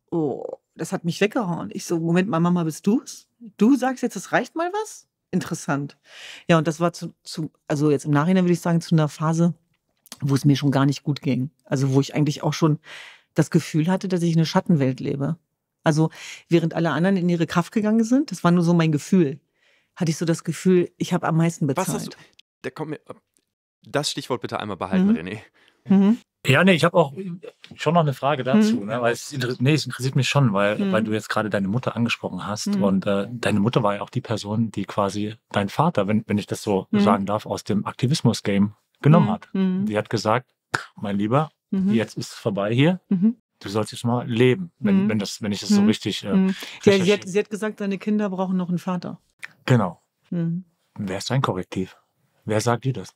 Oh, das hat mich weggehauen. Ich so, Moment mal, Mama, bist du's? Du sagst jetzt, es reicht mal was? Interessant. Ja, und das war zu, zu, also jetzt im Nachhinein würde ich sagen, zu einer Phase, wo es mir schon gar nicht gut ging. Also wo ich eigentlich auch schon das Gefühl hatte, dass ich eine Schattenwelt lebe. Also während alle anderen in ihre Kraft gegangen sind, das war nur so mein Gefühl, hatte ich so das Gefühl, ich habe am meisten bezahlt. Was hast du, da kommt mir, das Stichwort bitte einmal behalten, mhm. René. Mhm. Ja, nee, ich habe auch schon noch eine Frage mhm. dazu, mhm. ne? weil es, interessiert, nee, es interessiert mich schon, weil, mhm. weil du jetzt gerade deine Mutter angesprochen hast mhm. und äh, deine Mutter war ja auch die Person, die quasi dein Vater, wenn, wenn ich das so mhm. sagen darf, aus dem Aktivismus-Game genommen hat. Die hat gesagt, mein Lieber, jetzt ist es vorbei hier, du sollst jetzt mal leben, wenn, mhm. wenn, das, wenn ich das so richtig. Äh, ja, sie, hat, sie hat gesagt, deine Kinder brauchen noch einen Vater. Genau. Wer ist dein Korrektiv? Wer sagt dir das?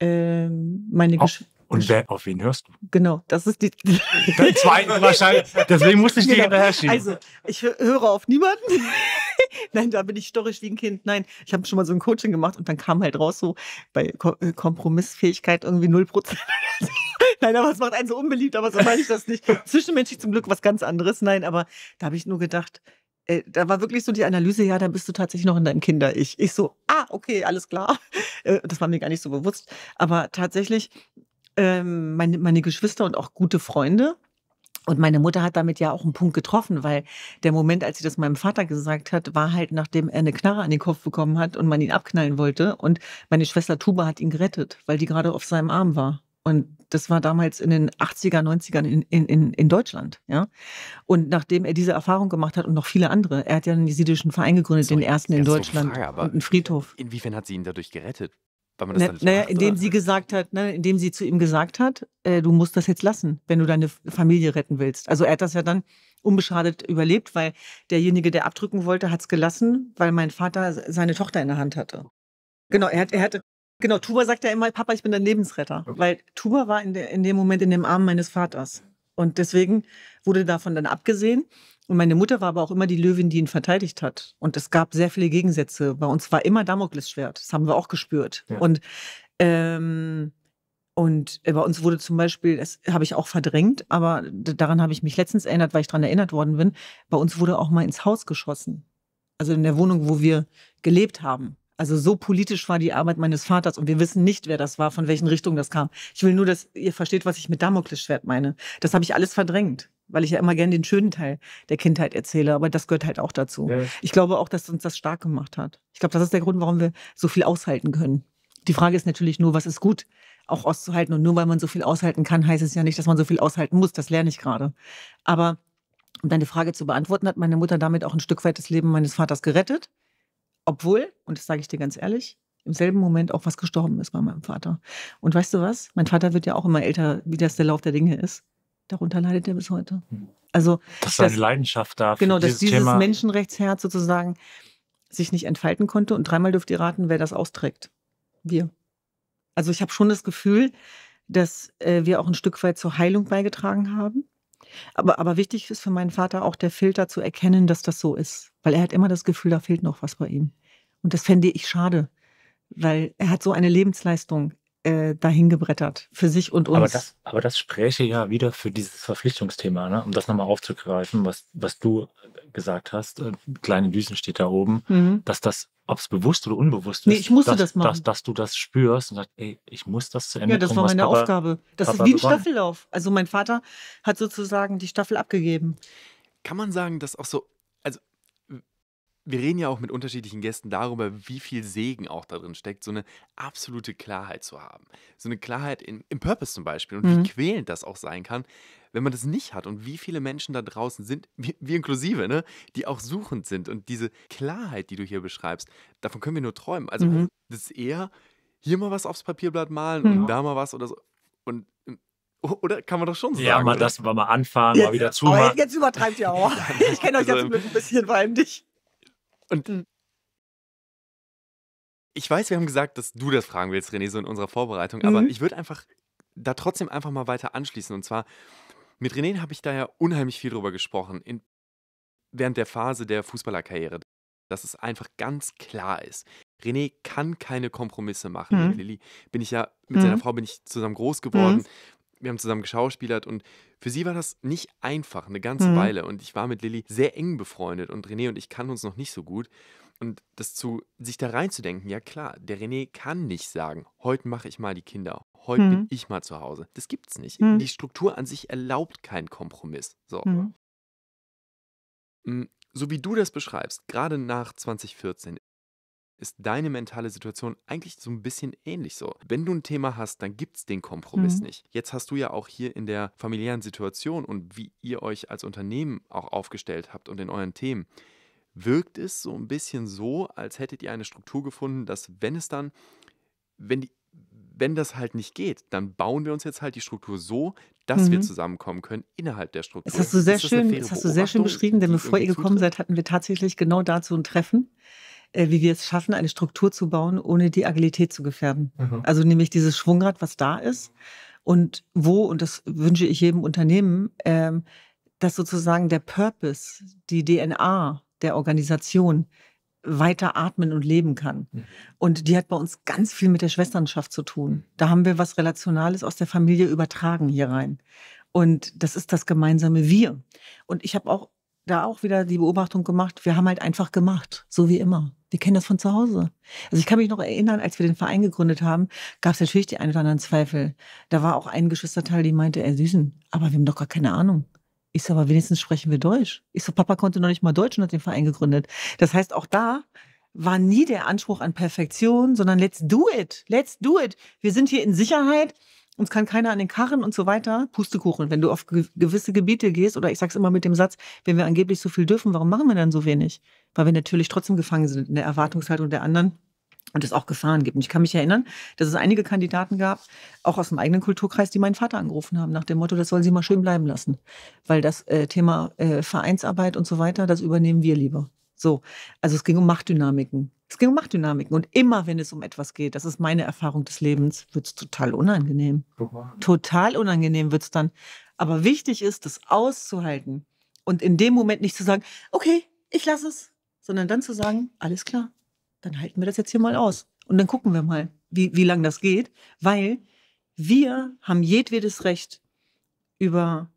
Ähm, meine, Gesch und wer, auf wen hörst du? Genau, das ist die. [LAUGHS] Den zweiten wahrscheinlich. Deswegen musste ich genau. die hinterher schieben. Also, ich höre auf niemanden. [LAUGHS] Nein, da bin ich storisch wie ein Kind. Nein, ich habe schon mal so ein Coaching gemacht und dann kam halt raus so bei äh, Kompromissfähigkeit irgendwie 0%. [LAUGHS] Nein, aber es macht einen so unbeliebt, aber so meine ich das nicht. Zwischenmenschlich zum Glück was ganz anderes. Nein, aber da habe ich nur gedacht, äh, da war wirklich so die Analyse, ja, da bist du tatsächlich noch in deinem Kinder-Ich. Ich so, ah, okay, alles klar. Äh, das war mir gar nicht so bewusst. Aber tatsächlich ähm, meine, meine Geschwister und auch gute Freunde. Und meine Mutter hat damit ja auch einen Punkt getroffen, weil der Moment, als sie das meinem Vater gesagt hat, war halt, nachdem er eine Knarre an den Kopf bekommen hat und man ihn abknallen wollte. Und meine Schwester Tuba hat ihn gerettet, weil die gerade auf seinem Arm war. Und das war damals in den 80er, 90ern in, in, in Deutschland. Ja? Und nachdem er diese Erfahrung gemacht hat und noch viele andere, er hat ja einen jesidischen Verein gegründet, so, den ersten in Deutschland Frage, und einen Friedhof. Inwiefern hat sie ihn dadurch gerettet? Weil man das ne, nicht naja, macht, indem oder? sie gesagt hat, ne, indem sie zu ihm gesagt hat, äh, du musst das jetzt lassen, wenn du deine Familie retten willst. Also er hat das ja dann unbeschadet überlebt, weil derjenige, der abdrücken wollte, hat es gelassen, weil mein Vater seine Tochter in der Hand hatte. Genau, er, hat, er hatte, genau, Tuba sagt ja immer, Papa, ich bin dein Lebensretter, okay. weil Tuba war in, der, in dem Moment in dem Arm meines Vaters. Und deswegen wurde davon dann abgesehen. Und meine Mutter war aber auch immer die Löwin, die ihn verteidigt hat. Und es gab sehr viele Gegensätze. Bei uns war immer Damoklesschwert. Das haben wir auch gespürt. Ja. Und, ähm, und äh, bei uns wurde zum Beispiel, das habe ich auch verdrängt, aber daran habe ich mich letztens erinnert, weil ich daran erinnert worden bin, bei uns wurde auch mal ins Haus geschossen. Also in der Wohnung, wo wir gelebt haben. Also so politisch war die Arbeit meines Vaters und wir wissen nicht, wer das war, von welchen Richtungen das kam. Ich will nur, dass ihr versteht, was ich mit Damoklesschwert meine. Das habe ich alles verdrängt weil ich ja immer gerne den schönen Teil der Kindheit erzähle, aber das gehört halt auch dazu. Ja. Ich glaube auch, dass uns das stark gemacht hat. Ich glaube, das ist der Grund, warum wir so viel aushalten können. Die Frage ist natürlich nur, was ist gut auch auszuhalten und nur weil man so viel aushalten kann, heißt es ja nicht, dass man so viel aushalten muss, das lerne ich gerade. Aber um deine Frage zu beantworten, hat meine Mutter damit auch ein Stück weit das Leben meines Vaters gerettet, obwohl, und das sage ich dir ganz ehrlich, im selben Moment auch was gestorben ist bei meinem Vater. Und weißt du was? Mein Vater wird ja auch immer älter, wie das der Lauf der Dinge ist. Darunter leidet er bis heute. Hm. Also, das war eine Leidenschaft da. Genau, dass dieses Thema. Menschenrechtsherz sozusagen sich nicht entfalten konnte. Und dreimal dürft ihr raten, wer das austrägt. Wir. Also ich habe schon das Gefühl, dass äh, wir auch ein Stück weit zur Heilung beigetragen haben. Aber, aber wichtig ist für meinen Vater auch der Filter zu erkennen, dass das so ist. Weil er hat immer das Gefühl, da fehlt noch was bei ihm. Und das fände ich schade, weil er hat so eine Lebensleistung äh, dahin gebrettert für sich und uns. Aber das, aber das spräche ja wieder für dieses Verpflichtungsthema, ne? um das nochmal aufzugreifen, was, was du gesagt hast, äh, kleine Düsen steht da oben, mhm. dass das, ob es bewusst oder unbewusst ist, nee, ich musste dass, das Dass, dass du das spürst und sagst, ey, ich muss das zu Ende Ja, das bringen, war meine Papa, Aufgabe. Das Papa ist wie ein Staffellauf. Also mein Vater hat sozusagen die Staffel abgegeben. Kann man sagen, dass auch so wir reden ja auch mit unterschiedlichen Gästen darüber, wie viel Segen auch darin steckt, so eine absolute Klarheit zu haben. So eine Klarheit in, im Purpose zum Beispiel und mhm. wie quälend das auch sein kann, wenn man das nicht hat und wie viele Menschen da draußen sind, [LAUGHS] wir inklusive, ne, die auch suchend sind. Und diese Klarheit, die du hier beschreibst, davon können wir nur träumen. Also mhm. das ist eher hier mal was aufs Papierblatt malen mhm. und da mal was oder so. Und ähm, oder kann man doch schon sagen. Ja, mal das mal, mal anfahren, mal wieder oh, zumachen. Aber jetzt übertreibt ihr auch. [LAUGHS] Ich kenne euch also, jetzt ein bisschen weimlich. Und hm. ich weiß, wir haben gesagt, dass du das fragen willst, René, so in unserer Vorbereitung, mhm. aber ich würde einfach da trotzdem einfach mal weiter anschließen. Und zwar, mit René habe ich da ja unheimlich viel drüber gesprochen, in, während der Phase der Fußballerkarriere, dass es einfach ganz klar ist. René kann keine Kompromisse machen. Mhm. Mit Lilly bin ich ja, mit mhm. seiner Frau bin ich zusammen groß mhm. geworden wir haben zusammen geschauspielert und für sie war das nicht einfach, eine ganze mhm. Weile. Und ich war mit Lilly sehr eng befreundet und René und ich kannten uns noch nicht so gut. Und das zu sich da reinzudenken, ja klar, der René kann nicht sagen, heute mache ich mal die Kinder, heute mhm. bin ich mal zu Hause. Das gibt's nicht. Mhm. Die Struktur an sich erlaubt keinen Kompromiss. So. Mhm. Mm, so wie du das beschreibst, gerade nach 2014, ist deine mentale Situation eigentlich so ein bisschen ähnlich so. Wenn du ein Thema hast, dann gibt es den Kompromiss mhm. nicht. Jetzt hast du ja auch hier in der familiären Situation und wie ihr euch als Unternehmen auch aufgestellt habt und in euren Themen, wirkt es so ein bisschen so, als hättet ihr eine Struktur gefunden, dass wenn es dann, wenn die wenn das halt nicht geht, dann bauen wir uns jetzt halt die Struktur so, dass mhm. wir zusammenkommen können innerhalb der Struktur. Das hast du sehr, schön, das hast du sehr schön beschrieben, denn bevor ihr gekommen seid, hatten wir tatsächlich genau dazu ein Treffen. Äh, wie wir es schaffen, eine Struktur zu bauen, ohne die Agilität zu gefährden. Mhm. Also nämlich dieses Schwungrad, was da ist und wo, und das wünsche ich jedem Unternehmen, ähm, dass sozusagen der Purpose, die DNA der Organisation weiter atmen und leben kann. Mhm. Und die hat bei uns ganz viel mit der Schwesternschaft zu tun. Da haben wir was Relationales aus der Familie übertragen hier rein. Und das ist das gemeinsame Wir. Und ich habe auch da auch wieder die Beobachtung gemacht, wir haben halt einfach gemacht, so wie immer. Wir kennen das von zu Hause. Also ich kann mich noch erinnern, als wir den Verein gegründet haben, gab es natürlich die ein oder anderen Zweifel. Da war auch ein Geschwisterteil, die meinte, er Süßen, aber wir haben doch gar keine Ahnung. Ich so, aber wenigstens sprechen wir Deutsch. Ich so, Papa konnte noch nicht mal Deutsch und hat den Verein gegründet. Das heißt, auch da war nie der Anspruch an Perfektion, sondern let's do it, let's do it. Wir sind hier in Sicherheit uns kann keiner an den Karren und so weiter. Pustekuchen, wenn du auf gewisse Gebiete gehst, oder ich sag's immer mit dem Satz, wenn wir angeblich so viel dürfen, warum machen wir dann so wenig? Weil wir natürlich trotzdem gefangen sind in der Erwartungshaltung der anderen und es auch Gefahren gibt. Und ich kann mich erinnern, dass es einige Kandidaten gab, auch aus dem eigenen Kulturkreis, die meinen Vater angerufen haben, nach dem Motto, das sollen sie mal schön bleiben lassen. Weil das äh, Thema äh, Vereinsarbeit und so weiter, das übernehmen wir lieber. So, also es ging um Machtdynamiken. Es ging um Machtdynamiken. Und immer, wenn es um etwas geht, das ist meine Erfahrung des Lebens, wird es total unangenehm. Total unangenehm wird es dann. Aber wichtig ist, das auszuhalten und in dem Moment nicht zu sagen, okay, ich lasse es, sondern dann zu sagen, alles klar, dann halten wir das jetzt hier mal aus. Und dann gucken wir mal, wie, wie lange das geht, weil wir haben jedwedes Recht, über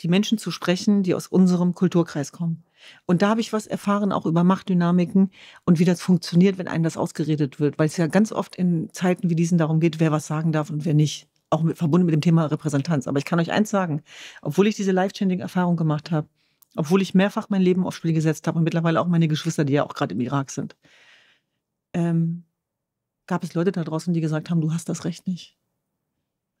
die Menschen zu sprechen, die aus unserem Kulturkreis kommen. Und da habe ich was erfahren, auch über Machtdynamiken und wie das funktioniert, wenn einem das ausgeredet wird, weil es ja ganz oft in Zeiten wie diesen darum geht, wer was sagen darf und wer nicht. Auch mit, verbunden mit dem Thema Repräsentanz. Aber ich kann euch eins sagen, obwohl ich diese Life-Changing-Erfahrung gemacht habe, obwohl ich mehrfach mein Leben aufs Spiel gesetzt habe und mittlerweile auch meine Geschwister, die ja auch gerade im Irak sind, ähm, gab es Leute da draußen, die gesagt haben, du hast das Recht nicht.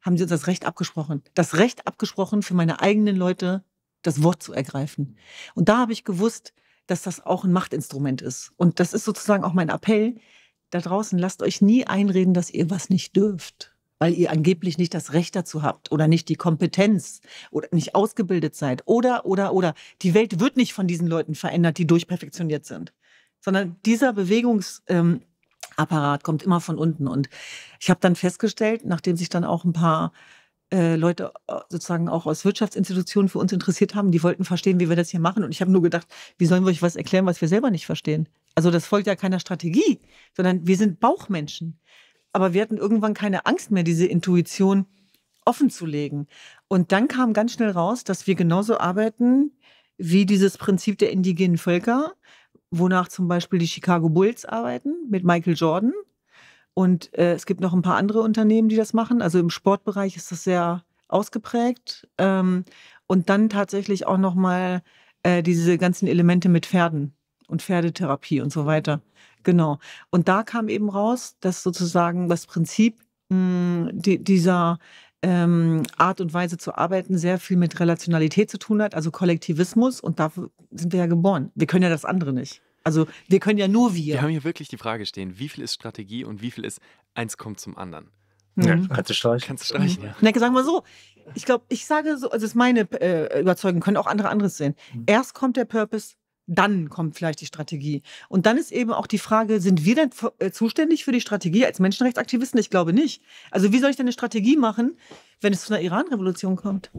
Haben sie uns das Recht abgesprochen? Das Recht abgesprochen für meine eigenen Leute, das Wort zu ergreifen. Und da habe ich gewusst, dass das auch ein Machtinstrument ist. Und das ist sozusagen auch mein Appell. Da draußen lasst euch nie einreden, dass ihr was nicht dürft, weil ihr angeblich nicht das Recht dazu habt oder nicht die Kompetenz oder nicht ausgebildet seid oder, oder, oder. Die Welt wird nicht von diesen Leuten verändert, die durchperfektioniert sind, sondern dieser Bewegungsapparat ähm, kommt immer von unten. Und ich habe dann festgestellt, nachdem sich dann auch ein paar äh, Leute äh, sozusagen auch aus Wirtschaftsinstitutionen für uns interessiert haben. Die wollten verstehen, wie wir das hier machen. Und ich habe nur gedacht, wie sollen wir euch was erklären, was wir selber nicht verstehen? Also das folgt ja keiner Strategie, sondern wir sind Bauchmenschen. Aber wir hatten irgendwann keine Angst mehr, diese Intuition offen zu legen. Und dann kam ganz schnell raus, dass wir genauso arbeiten wie dieses Prinzip der indigenen Völker, wonach zum Beispiel die Chicago Bulls arbeiten mit Michael Jordan und äh, es gibt noch ein paar andere Unternehmen, die das machen. Also im Sportbereich ist das sehr ausgeprägt. Ähm, und dann tatsächlich auch nochmal äh, diese ganzen Elemente mit Pferden und Pferdetherapie und so weiter. Genau. Und da kam eben raus, dass sozusagen das Prinzip mh, hm, die, dieser ähm, Art und Weise zu arbeiten sehr viel mit Relationalität zu tun hat, also Kollektivismus. Und dafür sind wir ja geboren. Wir können ja das andere nicht. Also wir können ja nur wir. Wir haben hier wirklich die Frage stehen, wie viel ist Strategie und wie viel ist eins kommt zum anderen. Mhm. kannst du streichen. Kannst du streichen, mhm. ja. Na, sagen wir so, ich glaube, ich sage so, also es ist meine äh, Überzeugung, können auch andere anderes sehen. Mhm. Erst kommt der Purpose, dann kommt vielleicht die Strategie. Und dann ist eben auch die Frage, sind wir denn äh, zuständig für die Strategie als Menschenrechtsaktivisten? Ich glaube nicht. Also wie soll ich denn eine Strategie machen, wenn es zu einer Iran-Revolution kommt?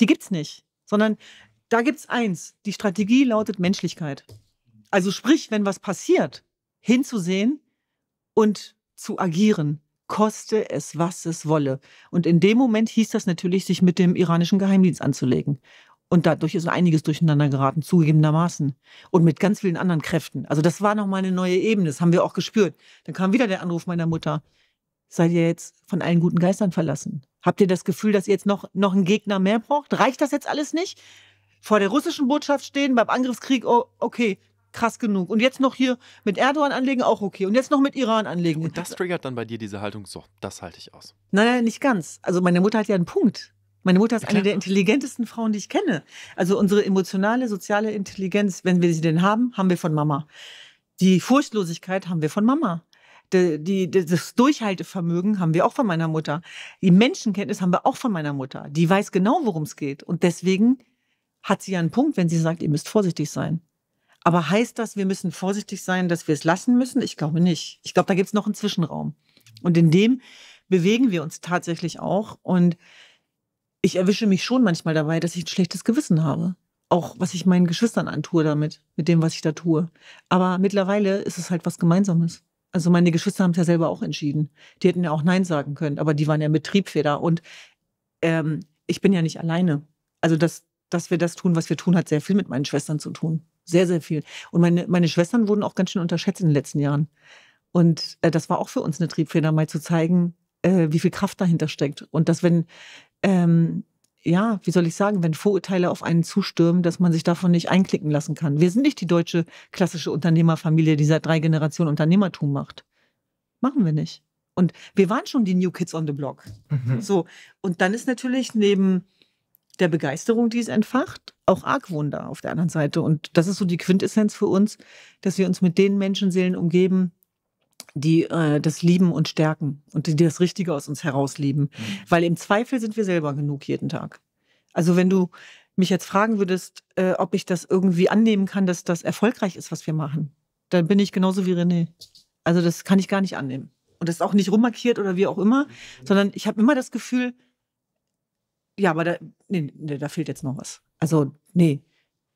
Die gibt es nicht, sondern da gibt es eins. Die Strategie lautet Menschlichkeit also sprich, wenn was passiert, hinzusehen und zu agieren, koste es, was es wolle. Und in dem Moment hieß das natürlich, sich mit dem iranischen Geheimdienst anzulegen. Und dadurch ist einiges durcheinander geraten, zugegebenermaßen. Und mit ganz vielen anderen Kräften. Also das war nochmal eine neue Ebene, das haben wir auch gespürt. Dann kam wieder der Anruf meiner Mutter. Seid ihr jetzt von allen guten Geistern verlassen? Habt ihr das Gefühl, dass ihr jetzt noch, noch einen Gegner mehr braucht? Reicht das jetzt alles nicht? Vor der russischen Botschaft stehen, beim Angriffskrieg, oh, okay, krass genug. Und jetzt noch hier mit Erdogan anlegen, auch okay. Und jetzt noch mit Iran anlegen. Und das triggert dann bei dir diese Haltung, so, das halte ich aus. Naja, nicht ganz. Also meine Mutter hat ja einen Punkt. Meine Mutter ist eine der intelligentesten Frauen, die ich kenne. Also unsere emotionale, soziale Intelligenz, wenn wir sie denn haben, haben wir von Mama. Die Furchtlosigkeit haben wir von Mama. Die, die, das Durchhaltevermögen haben wir auch von meiner Mutter. Die Menschenkenntnis haben wir auch von meiner Mutter. Die weiß genau, worum es geht. Und deswegen hat sie ja einen Punkt, wenn sie sagt, ihr müsst vorsichtig sein. Aber heißt das, wir müssen vorsichtig sein, dass wir es lassen müssen? Ich glaube nicht. Ich glaube, da gibt es noch einen Zwischenraum. Und in dem bewegen wir uns tatsächlich auch. Und ich erwische mich schon manchmal dabei, dass ich ein schlechtes Gewissen habe. Auch was ich meinen Geschwistern antue damit, mit dem, was ich da tue. Aber mittlerweile ist es halt was Gemeinsames. Also meine Geschwister haben es ja selber auch entschieden. Die hätten ja auch Nein sagen können, aber die waren ja mit Triebfeder. Und ähm, ich bin ja nicht alleine. Also, dass, dass wir das tun, was wir tun, hat sehr viel mit meinen Schwestern zu tun. Sehr, sehr viel. Und meine, meine Schwestern wurden auch ganz schön unterschätzt in den letzten Jahren. Und äh, das war auch für uns eine Triebfeder, mal zu zeigen, äh, wie viel Kraft dahinter steckt. Und dass, wenn, ähm, ja, wie soll ich sagen, wenn Vorurteile auf einen zustürmen, dass man sich davon nicht einklicken lassen kann. Wir sind nicht die deutsche klassische Unternehmerfamilie, die seit drei Generationen Unternehmertum macht. Machen wir nicht. Und wir waren schon die New Kids on the Block. Mhm. So. Und dann ist natürlich neben der Begeisterung, die es entfacht, auch Argwohn da auf der anderen Seite. Und das ist so die Quintessenz für uns, dass wir uns mit den Menschenseelen umgeben, die äh, das lieben und stärken und die, das Richtige aus uns herausleben. Mhm. Weil im Zweifel sind wir selber genug jeden Tag. Also wenn du mich jetzt fragen würdest, äh, ob ich das irgendwie annehmen kann, dass das erfolgreich ist, was wir machen, dann bin ich genauso wie René. Also das kann ich gar nicht annehmen. Und das ist auch nicht rummarkiert oder wie auch immer, mhm. sondern ich habe immer das Gefühl, ja, aber da, nee, nee, da fehlt jetzt noch was. Also, nee.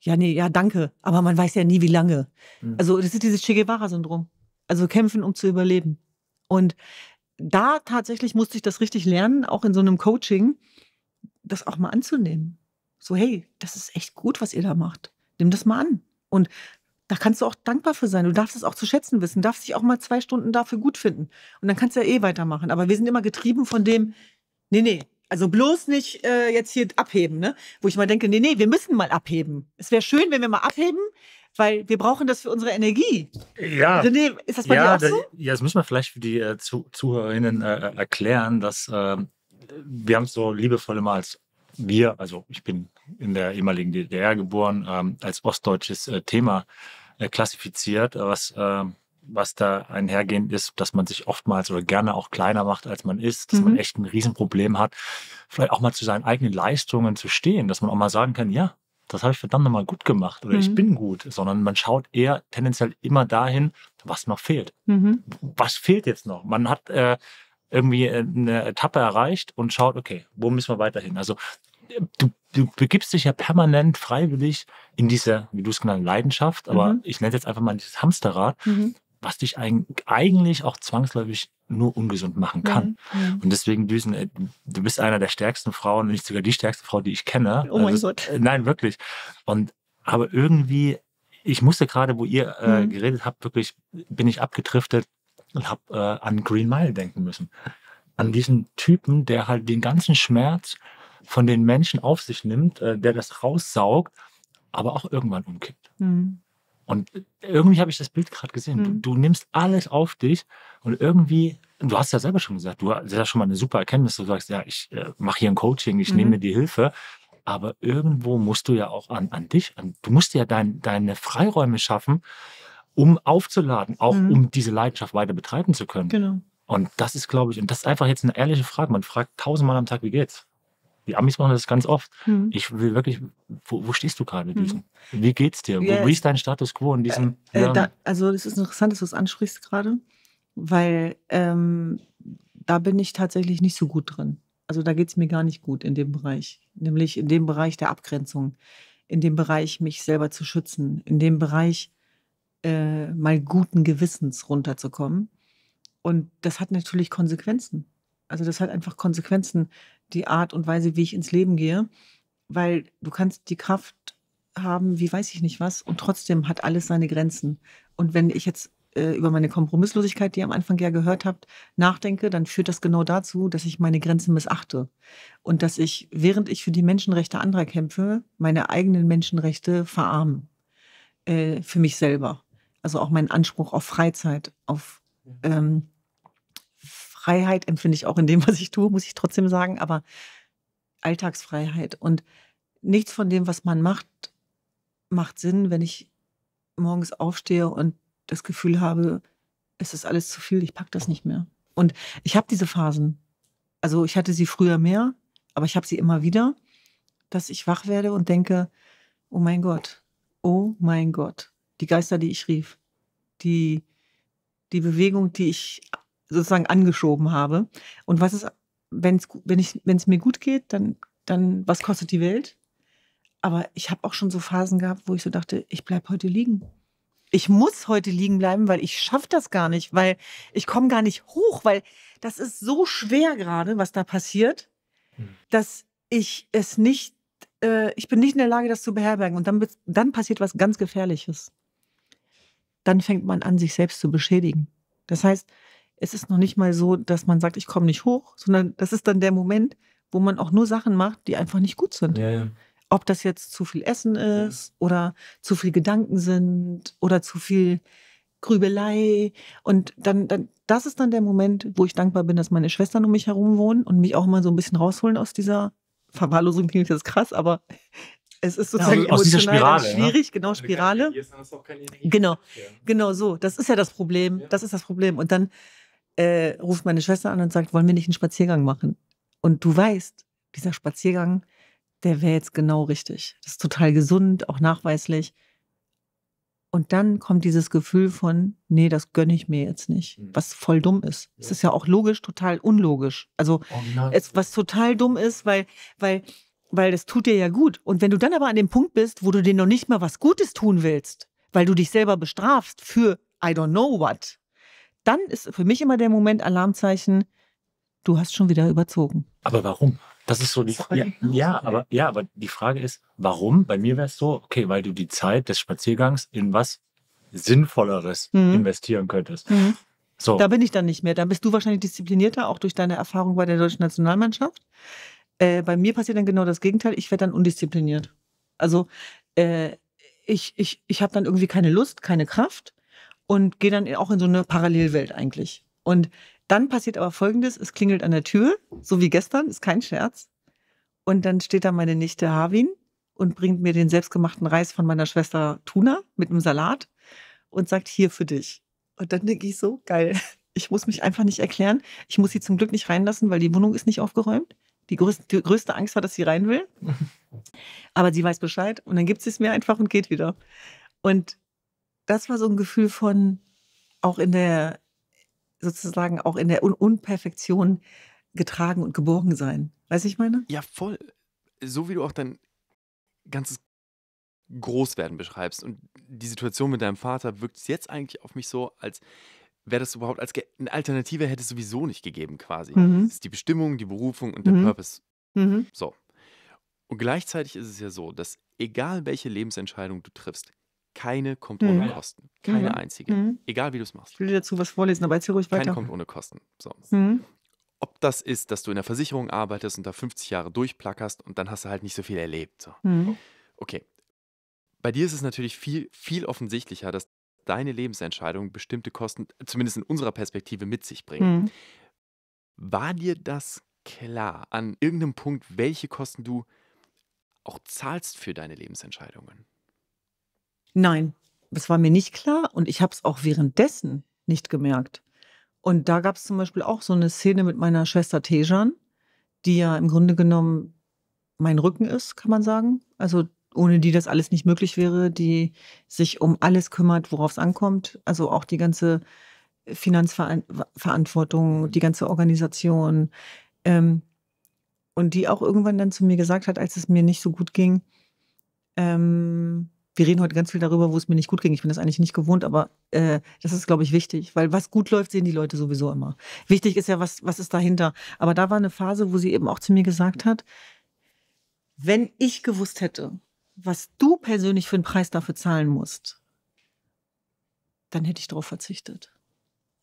Ja, nee, ja, danke. Aber man weiß ja nie, wie lange. Mhm. Also, das ist dieses Che Guevara-Syndrom. Also kämpfen, um zu überleben. Und da tatsächlich musste ich das richtig lernen, auch in so einem Coaching, das auch mal anzunehmen. So, hey, das ist echt gut, was ihr da macht. Nimm das mal an. Und da kannst du auch dankbar für sein. Du darfst es auch zu schätzen wissen, darfst dich auch mal zwei Stunden dafür gut finden. Und dann kannst du ja eh weitermachen. Aber wir sind immer getrieben von dem, nee, nee, also bloß nicht äh, jetzt hier abheben, ne? Wo ich mal denke, nee, nee, wir müssen mal abheben. Es wäre schön, wenn wir mal abheben, weil wir brauchen das für unsere Energie. Ja. Also, ist das bei ja, dir auch so? Ja, das müssen wir vielleicht für die äh, Zu ZuhörerInnen äh, äh erklären, dass äh, wir haben es so liebevoll immer als wir, also ich bin in der ehemaligen DDR geboren, ähm, als ostdeutsches äh, Thema klassifiziert, was was da einhergehend ist, dass man sich oftmals oder gerne auch kleiner macht, als man ist, dass mhm. man echt ein Riesenproblem hat, vielleicht auch mal zu seinen eigenen Leistungen zu stehen, dass man auch mal sagen kann, ja, das habe ich verdammt nochmal gut gemacht oder mhm. ich bin gut, sondern man schaut eher tendenziell immer dahin, was noch fehlt. Mhm. Was fehlt jetzt noch? Man hat äh, irgendwie äh, eine Etappe erreicht und schaut, okay, wo müssen wir weiterhin? Also äh, du, du begibst dich ja permanent freiwillig in diese, wie du es genannt, Leidenschaft, aber mhm. ich nenne es jetzt einfach mal dieses Hamsterrad. Mhm was dich eigentlich auch zwangsläufig nur ungesund machen mhm. kann. Mhm. Und deswegen, Düsen, äh, du bist einer der stärksten Frauen, nicht sogar die stärkste Frau, die ich kenne. Oh mein also, Gott. Äh, nein, wirklich. Und aber irgendwie, ich musste gerade, wo ihr äh, mhm. geredet habt, wirklich bin ich abgetriftet und habe äh, an Green Mile denken müssen. An diesen Typen, der halt den ganzen Schmerz von den Menschen auf sich nimmt, äh, der das raussaugt, aber auch irgendwann umkippt. Mhm. Und irgendwie habe ich das Bild gerade gesehen. Du, hm. du, nimmst alles auf dich und irgendwie, du hast ja selber schon gesagt, du hast ja schon mal eine super Erkenntnis, du sagst, ja, ich äh, mache hier ein Coaching, ich mhm. nehme die Hilfe. Aber irgendwo musst du ja auch an, an dich, an, du musst ja dein, deine Freiräume schaffen, um aufzuladen, auch mhm. um diese Leidenschaft weiter betreiben zu können. Genau. Und das ist, glaube ich, und das ist einfach jetzt eine ehrliche Frage. Man fragt tausendmal am Tag, wie geht's? Die Amis machen das ganz oft. Hm. Ich will wirklich, wo, wo stehst du gerade? Hm. Wie geht's dir? Yeah. Wo ist dein Status quo in diesem? Äh, äh, da, also es ist interessant, dass du es ansprichst gerade, weil ähm, da bin ich tatsächlich nicht so gut drin. Also da geht es mir gar nicht gut in dem Bereich, nämlich in dem Bereich der Abgrenzung, in dem Bereich, mich selber zu schützen, in dem Bereich, äh, mal guten Gewissens runterzukommen. Und das hat natürlich Konsequenzen. Also das hat einfach Konsequenzen, die Art und Weise, wie ich ins Leben gehe, weil du kannst die Kraft haben, wie weiß ich nicht was, und trotzdem hat alles seine Grenzen. Und wenn ich jetzt äh, über meine Kompromisslosigkeit, die ihr am Anfang ja gehört habt, nachdenke, dann führt das genau dazu, dass ich meine Grenzen missachte. Und dass ich, während ich für die Menschenrechte anderer kämpfe, meine eigenen Menschenrechte verarme. Äh, für mich selber. Also auch meinen Anspruch auf Freizeit, auf ähm, Freiheit empfinde ich auch in dem, was ich tue, muss ich trotzdem sagen, aber Alltagsfreiheit. Und nichts von dem, was man macht, macht Sinn, wenn ich morgens aufstehe und das Gefühl habe, es ist alles zu viel, ich packe das nicht mehr. Und ich habe diese Phasen. Also ich hatte sie früher mehr, aber ich habe sie immer wieder, dass ich wach werde und denke, oh mein Gott, oh mein Gott, die Geister, die ich rief, die, die Bewegung, die ich sozusagen angeschoben habe. Und was ist, wenn's, wenn ich, wenn es mir gut geht, dann, dann was kostet die Welt? Aber ich habe auch schon so Phasen gehabt, wo ich so dachte, ich bleibe heute liegen. Ich muss heute liegen bleiben, weil ich schaffe das gar nicht, weil ich komme gar nicht hoch, weil das ist so schwer gerade, was da passiert, hm. dass ich es nicht, äh, ich bin nicht in der Lage, das zu beherbergen. Und dann, dann passiert was ganz Gefährliches. Dann fängt man an, sich selbst zu beschädigen. Das heißt, es ist noch nicht mal so, dass man sagt, ich komme nicht hoch, sondern das ist dann der Moment, wo man auch nur Sachen macht, die einfach nicht gut sind. Ja, ja. Ob das jetzt zu viel Essen ist ja. oder zu viel Gedanken sind oder zu viel Grübelei. Und dann, dann, das ist dann der Moment, wo ich dankbar bin, dass meine Schwestern um mich herum wohnen und mich auch mal so ein bisschen rausholen aus dieser Verwahrlosung klingt jetzt krass, aber [LAUGHS] es ist sozusagen ne? genau, genau. ja, also emotional Spirale, schwierig, ne? genau, Spirale. Genau, genau so. Das ist ja das Problem. Das ist das Problem. Und dann äh, ruft meine Schwester an und sagt, wollen wir nicht einen Spaziergang machen? Und du weißt, dieser Spaziergang, der wäre jetzt genau richtig. Das ist total gesund, auch nachweislich. Und dann kommt dieses Gefühl von, nee, das gönne ich mir jetzt nicht, mhm. was voll dumm ist. Ja. Es ist ja auch logisch total unlogisch. Also oh es, was total dumm ist, weil, weil, weil das tut dir ja gut. Und wenn du dann aber an dem Punkt bist, wo du dir noch nicht mal was Gutes tun willst, weil du dich selber bestrafst für I don't know what, dann ist für mich immer der Moment Alarmzeichen, du hast schon wieder überzogen. Aber warum? Das ist so die Frage. Ja, ja, aber, ja, aber die Frage ist, warum? Bei mir wäre es so, okay, weil du die Zeit des Spaziergangs in was Sinnvolleres mhm. investieren könntest. Mhm. So. Da bin ich dann nicht mehr. Da bist du wahrscheinlich disziplinierter, auch durch deine Erfahrung bei der deutschen Nationalmannschaft. Äh, bei mir passiert dann genau das Gegenteil. Ich werde dann undiszipliniert. Also äh, ich, ich, ich habe dann irgendwie keine Lust, keine Kraft und gehe dann auch in so eine Parallelwelt eigentlich. Und dann passiert aber Folgendes, es klingelt an der Tür, so wie gestern, ist kein Scherz. Und dann steht da meine Nichte Harwin und bringt mir den selbstgemachten Reis von meiner Schwester Tuna mit einem Salat und sagt, hier für dich. Und dann denke ich so, geil, [LAUGHS] ich muss mich einfach nicht erklären. Ich muss sie zum Glück nicht reinlassen, weil die Wohnung ist nicht aufgeräumt. Die größte, die größte Angst war, dass sie rein will. [LAUGHS] Aber sie weiß Bescheid und dann gibt sie es mir einfach und geht wieder. Und das war so ein Gefühl von auch in der, sozusagen auch in der Un Unperfektion getragen und geborgen sein. Weiß ich meine? Ja, voll. So wie du auch dein ganzes Großwerden beschreibst und die Situation mit deinem Vater wirkt es jetzt eigentlich auf mich so, als wäre das überhaupt als eine Alternative hätte es sowieso nicht gegeben quasi. Mhm. Es ist die Bestimmung, die Berufung und der mhm. Purpose. Mhm. So. Und gleichzeitig ist es ja so, dass egal welche Lebensentscheidung du triffst, keine kommt mhm. ohne Kosten. Keine mhm. einzige. Mhm. Egal wie du es machst. Ich will dir dazu was vorlesen, aber jetzt hier ruhig weiter. Keine kommt ohne Kosten. So. Mhm. Ob das ist, dass du in der Versicherung arbeitest und da 50 Jahre durchplackerst und dann hast du halt nicht so viel erlebt. So. Mhm. Okay. Bei dir ist es natürlich viel, viel offensichtlicher, dass deine Lebensentscheidungen bestimmte Kosten, zumindest in unserer Perspektive, mit sich bringen. Mhm. War dir das klar an irgendeinem Punkt, welche Kosten du auch zahlst für deine Lebensentscheidungen? Nein, das war mir nicht klar und ich habe es auch währenddessen nicht gemerkt. Und da gab es zum Beispiel auch so eine Szene mit meiner Schwester Tejan, die ja im Grunde genommen mein Rücken ist, kann man sagen. Also ohne die das alles nicht möglich wäre, die sich um alles kümmert, worauf es ankommt. Also auch die ganze Finanzverantwortung, die ganze Organisation. Ähm, und die auch irgendwann dann zu mir gesagt hat, als es mir nicht so gut ging, ähm, wir reden heute ganz viel darüber, wo es mir nicht gut ging. Ich bin das eigentlich nicht gewohnt, aber äh, das ist, glaube ich, wichtig, weil was gut läuft, sehen die Leute sowieso immer. Wichtig ist ja, was, was ist dahinter. Aber da war eine Phase, wo sie eben auch zu mir gesagt hat, wenn ich gewusst hätte, was du persönlich für einen Preis dafür zahlen musst, dann hätte ich darauf verzichtet.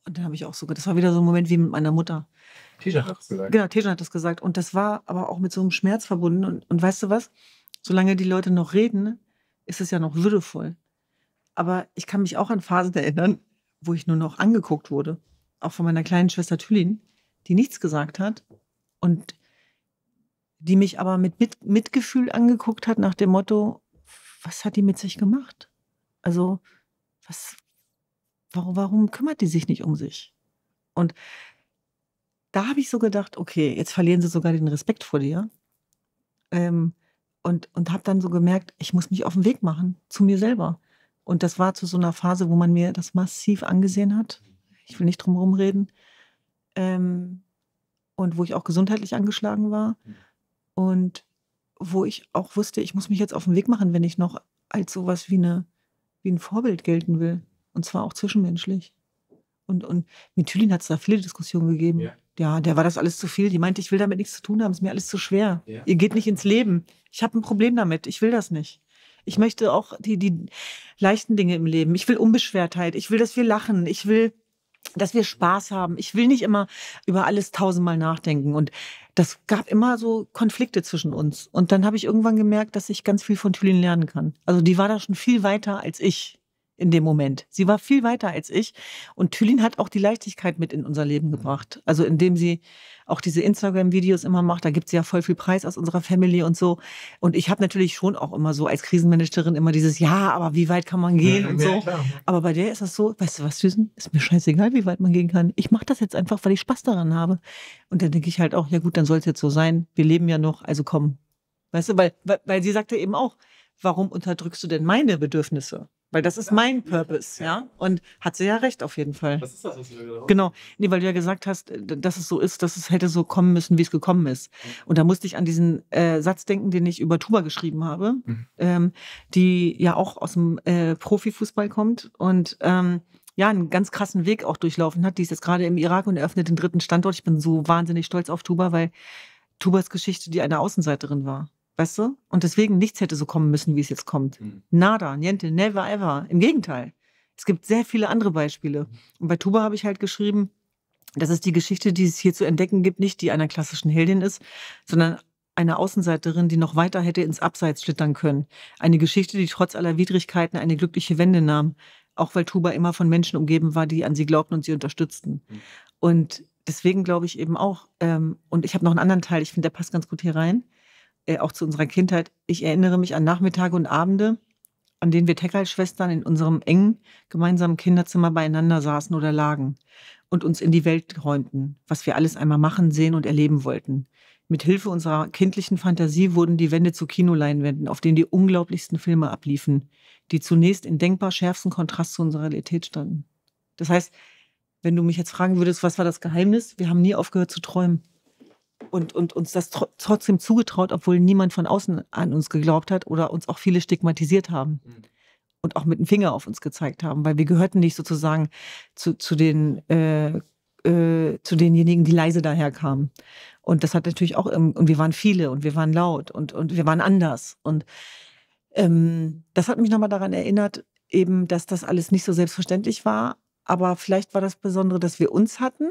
Und dann habe ich auch so, das war wieder so ein Moment wie mit meiner Mutter. Tejan hat das gesagt. Genau, Tejan hat das gesagt. Und das war aber auch mit so einem Schmerz verbunden. Und, und weißt du was? Solange die Leute noch reden, ist es ja noch würdevoll. Aber ich kann mich auch an Phasen erinnern, wo ich nur noch angeguckt wurde. Auch von meiner kleinen Schwester Thülin, die nichts gesagt hat und die mich aber mit, mit Mitgefühl angeguckt hat, nach dem Motto: Was hat die mit sich gemacht? Also, was, warum, warum kümmert die sich nicht um sich? Und da habe ich so gedacht: Okay, jetzt verlieren sie sogar den Respekt vor dir. Ähm, und, und habe dann so gemerkt, ich muss mich auf den Weg machen zu mir selber. Und das war zu so einer Phase, wo man mir das massiv angesehen hat. Ich will nicht drum herum reden. Ähm, und wo ich auch gesundheitlich angeschlagen war. Und wo ich auch wusste, ich muss mich jetzt auf den Weg machen, wenn ich noch als sowas wie, eine, wie ein Vorbild gelten will. Und zwar auch zwischenmenschlich. Und, und mit Thülin hat es da viele Diskussionen gegeben. Ja. ja. der war das alles zu viel. Die meinte, ich will damit nichts zu tun haben, ist mir alles zu schwer. Ja. Ihr geht nicht ins Leben. Ich habe ein Problem damit, ich will das nicht. Ich möchte auch die, die leichten Dinge im Leben. Ich will Unbeschwertheit. Ich will, dass wir lachen. Ich will, dass wir Spaß haben. Ich will nicht immer über alles tausendmal nachdenken. Und das gab immer so Konflikte zwischen uns. Und dann habe ich irgendwann gemerkt, dass ich ganz viel von Thülin lernen kann. Also die war da schon viel weiter als ich in dem Moment. Sie war viel weiter als ich. Und Thülin hat auch die Leichtigkeit mit in unser Leben mhm. gebracht. Also indem sie auch diese Instagram-Videos immer macht, da gibt sie ja voll viel Preis aus unserer Family und so. Und ich habe natürlich schon auch immer so als Krisenmanagerin immer dieses, ja, aber wie weit kann man gehen ja, und so. Klar. Aber bei der ist das so, weißt du was, Süßen, ist mir scheißegal, wie weit man gehen kann. Ich mache das jetzt einfach, weil ich Spaß daran habe. Und dann denke ich halt auch, ja gut, dann soll es jetzt so sein. Wir leben ja noch, also komm. Weißt du, weil, weil, weil sie sagte eben auch, warum unterdrückst du denn meine Bedürfnisse? Weil das ist mein Purpose, ja. Und hat sie ja recht auf jeden Fall. Was ist das, was du da gesagt hast? Genau. Nee, weil du ja gesagt hast, äh, dass es so ist, dass es hätte so kommen müssen, wie es gekommen ist. Und da musste ich an diesen äh, Satz denken, den ich über Tuba geschrieben habe, mhm. ähm, die ja auch aus dem äh, Profifußball kommt und ähm, ja, einen ganz krassen Weg auch durchlaufen hat. Die ist jetzt gerade im Irak und eröffnet den dritten Standort. Ich bin so wahnsinnig stolz auf Tuba, weil Tubas Geschichte, die eine Außenseiterin war. Weißt du? Und deswegen nichts hätte so kommen müssen, wie es jetzt kommt. Mhm. Nada, niente, never ever. Im Gegenteil. Es gibt sehr viele andere Beispiele. Und bei Tuba habe ich halt geschrieben, dass es die Geschichte, die es hier zu entdecken gibt, nicht die einer klassischen Heldin ist, sondern eine Außenseiterin, die noch weiter hätte ins Abseits schlittern können. Eine Geschichte, die trotz aller Widrigkeiten eine glückliche Wende nahm, auch weil Tuba immer von Menschen umgeben war, die an sie glaubten und sie unterstützten. Mhm. Und deswegen glaube ich eben auch, ähm, und ich habe noch einen anderen Teil, ich finde, der passt ganz gut hier rein äh, auch zu unserer Kindheit. Ich erinnere mich an Nachmittage und Abende, an denen wir Teckerl-Schwestern in unserem engen gemeinsamen Kinderzimmer beieinander saßen oder lagen und uns in die Welt räumten, was wir alles einmal machen, sehen und erleben wollten. Mit Hilfe unserer kindlichen Fantasie wurden die Wände zu Kinoleinwänden, auf denen die unglaublichsten Filme abliefen, die zunächst in denkbar schärfsten Kontrast zu unserer Realität standen. Das heißt, wenn du mich jetzt fragen würdest, was war das Geheimnis? Wir haben nie aufgehört zu träumen und, und uns das tr trotzdem zugetraut, obwohl niemand von außen an uns geglaubt hat oder uns auch viele stigmatisiert haben. Mhm. Und auch mit dem Finger auf uns gezeigt haben, weil wir gehörten nicht sozusagen zu, zu den äh, äh, zu denjenigen, die leise daherkamen. Und das hat natürlich auch, und wir waren viele und wir waren laut und, und wir waren anders. Und ähm, das hat mich nochmal daran erinnert, eben, dass das alles nicht so selbstverständlich war. Aber vielleicht war das Besondere, dass wir uns hatten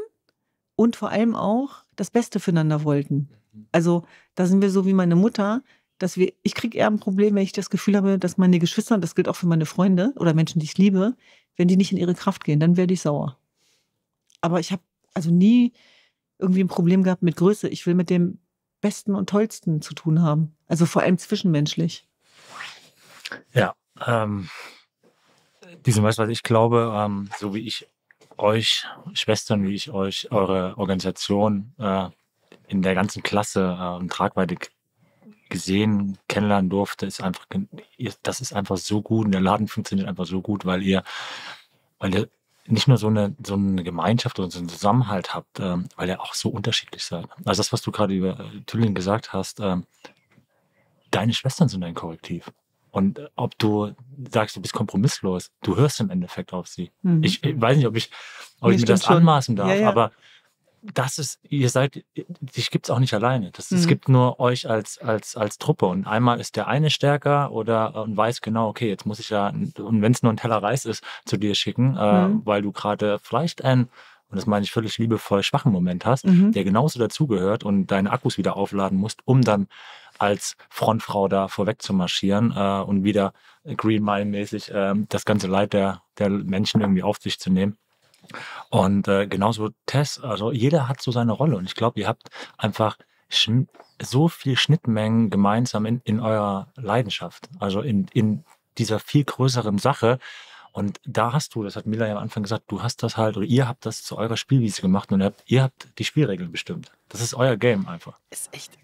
und vor allem auch, das Beste füreinander wollten. Also da sind wir so wie meine Mutter, dass wir, ich kriege eher ein Problem, wenn ich das Gefühl habe, dass meine Geschwister, und das gilt auch für meine Freunde oder Menschen, die ich liebe, wenn die nicht in ihre Kraft gehen, dann werde ich sauer. Aber ich habe also nie irgendwie ein Problem gehabt mit Größe. Ich will mit dem Besten und Tollsten zu tun haben. Also vor allem zwischenmenschlich. Ja, ähm, diesen Weiß, ich glaube, ähm, so wie ich euch Schwestern, wie ich euch, eure Organisation äh, in der ganzen Klasse äh, und Tragweite gesehen, kennenlernen durfte, ist einfach, das ist einfach so gut und der Laden funktioniert einfach so gut, weil ihr, weil ihr nicht nur so eine, so eine Gemeinschaft oder so einen Zusammenhalt habt, ähm, weil ihr auch so unterschiedlich seid. Also das, was du gerade über äh, Tüllingen gesagt hast, ähm, deine Schwestern sind ein Korrektiv. Und ob du sagst, du bist kompromisslos, du hörst im Endeffekt auf sie. Mhm. Ich, ich, weiß nicht, ob ich, ob ich mir das schon. anmaßen darf, ja, ja. aber das ist, ihr seid, dich gibt es auch nicht alleine. Das, mhm. Es gibt nur euch als, als, als Truppe. Und einmal ist der eine stärker oder äh, und weiß genau, okay, jetzt muss ich ja, und wenn es nur ein Teller Reis ist, zu dir schicken, äh, mhm. weil du gerade vielleicht ein und das meine ich völlig liebevoll, schwachen Moment hast, mhm. der genauso dazugehört und deine Akkus wieder aufladen musst, um dann als Frontfrau da vorweg zu marschieren äh, und wieder Green Mile-mäßig äh, das ganze Leid der, der Menschen irgendwie auf sich zu nehmen. Und äh, genauso Tess, also jeder hat so seine Rolle und ich glaube, ihr habt einfach so viel Schnittmengen gemeinsam in, in eurer Leidenschaft, also in, in dieser viel größeren Sache. Und da hast du, das hat Mila ja am Anfang gesagt, du hast das halt oder ihr habt das zu eurer Spielwiese gemacht und ihr habt, ihr habt die Spielregeln bestimmt. Das ist euer Game einfach. Ist echt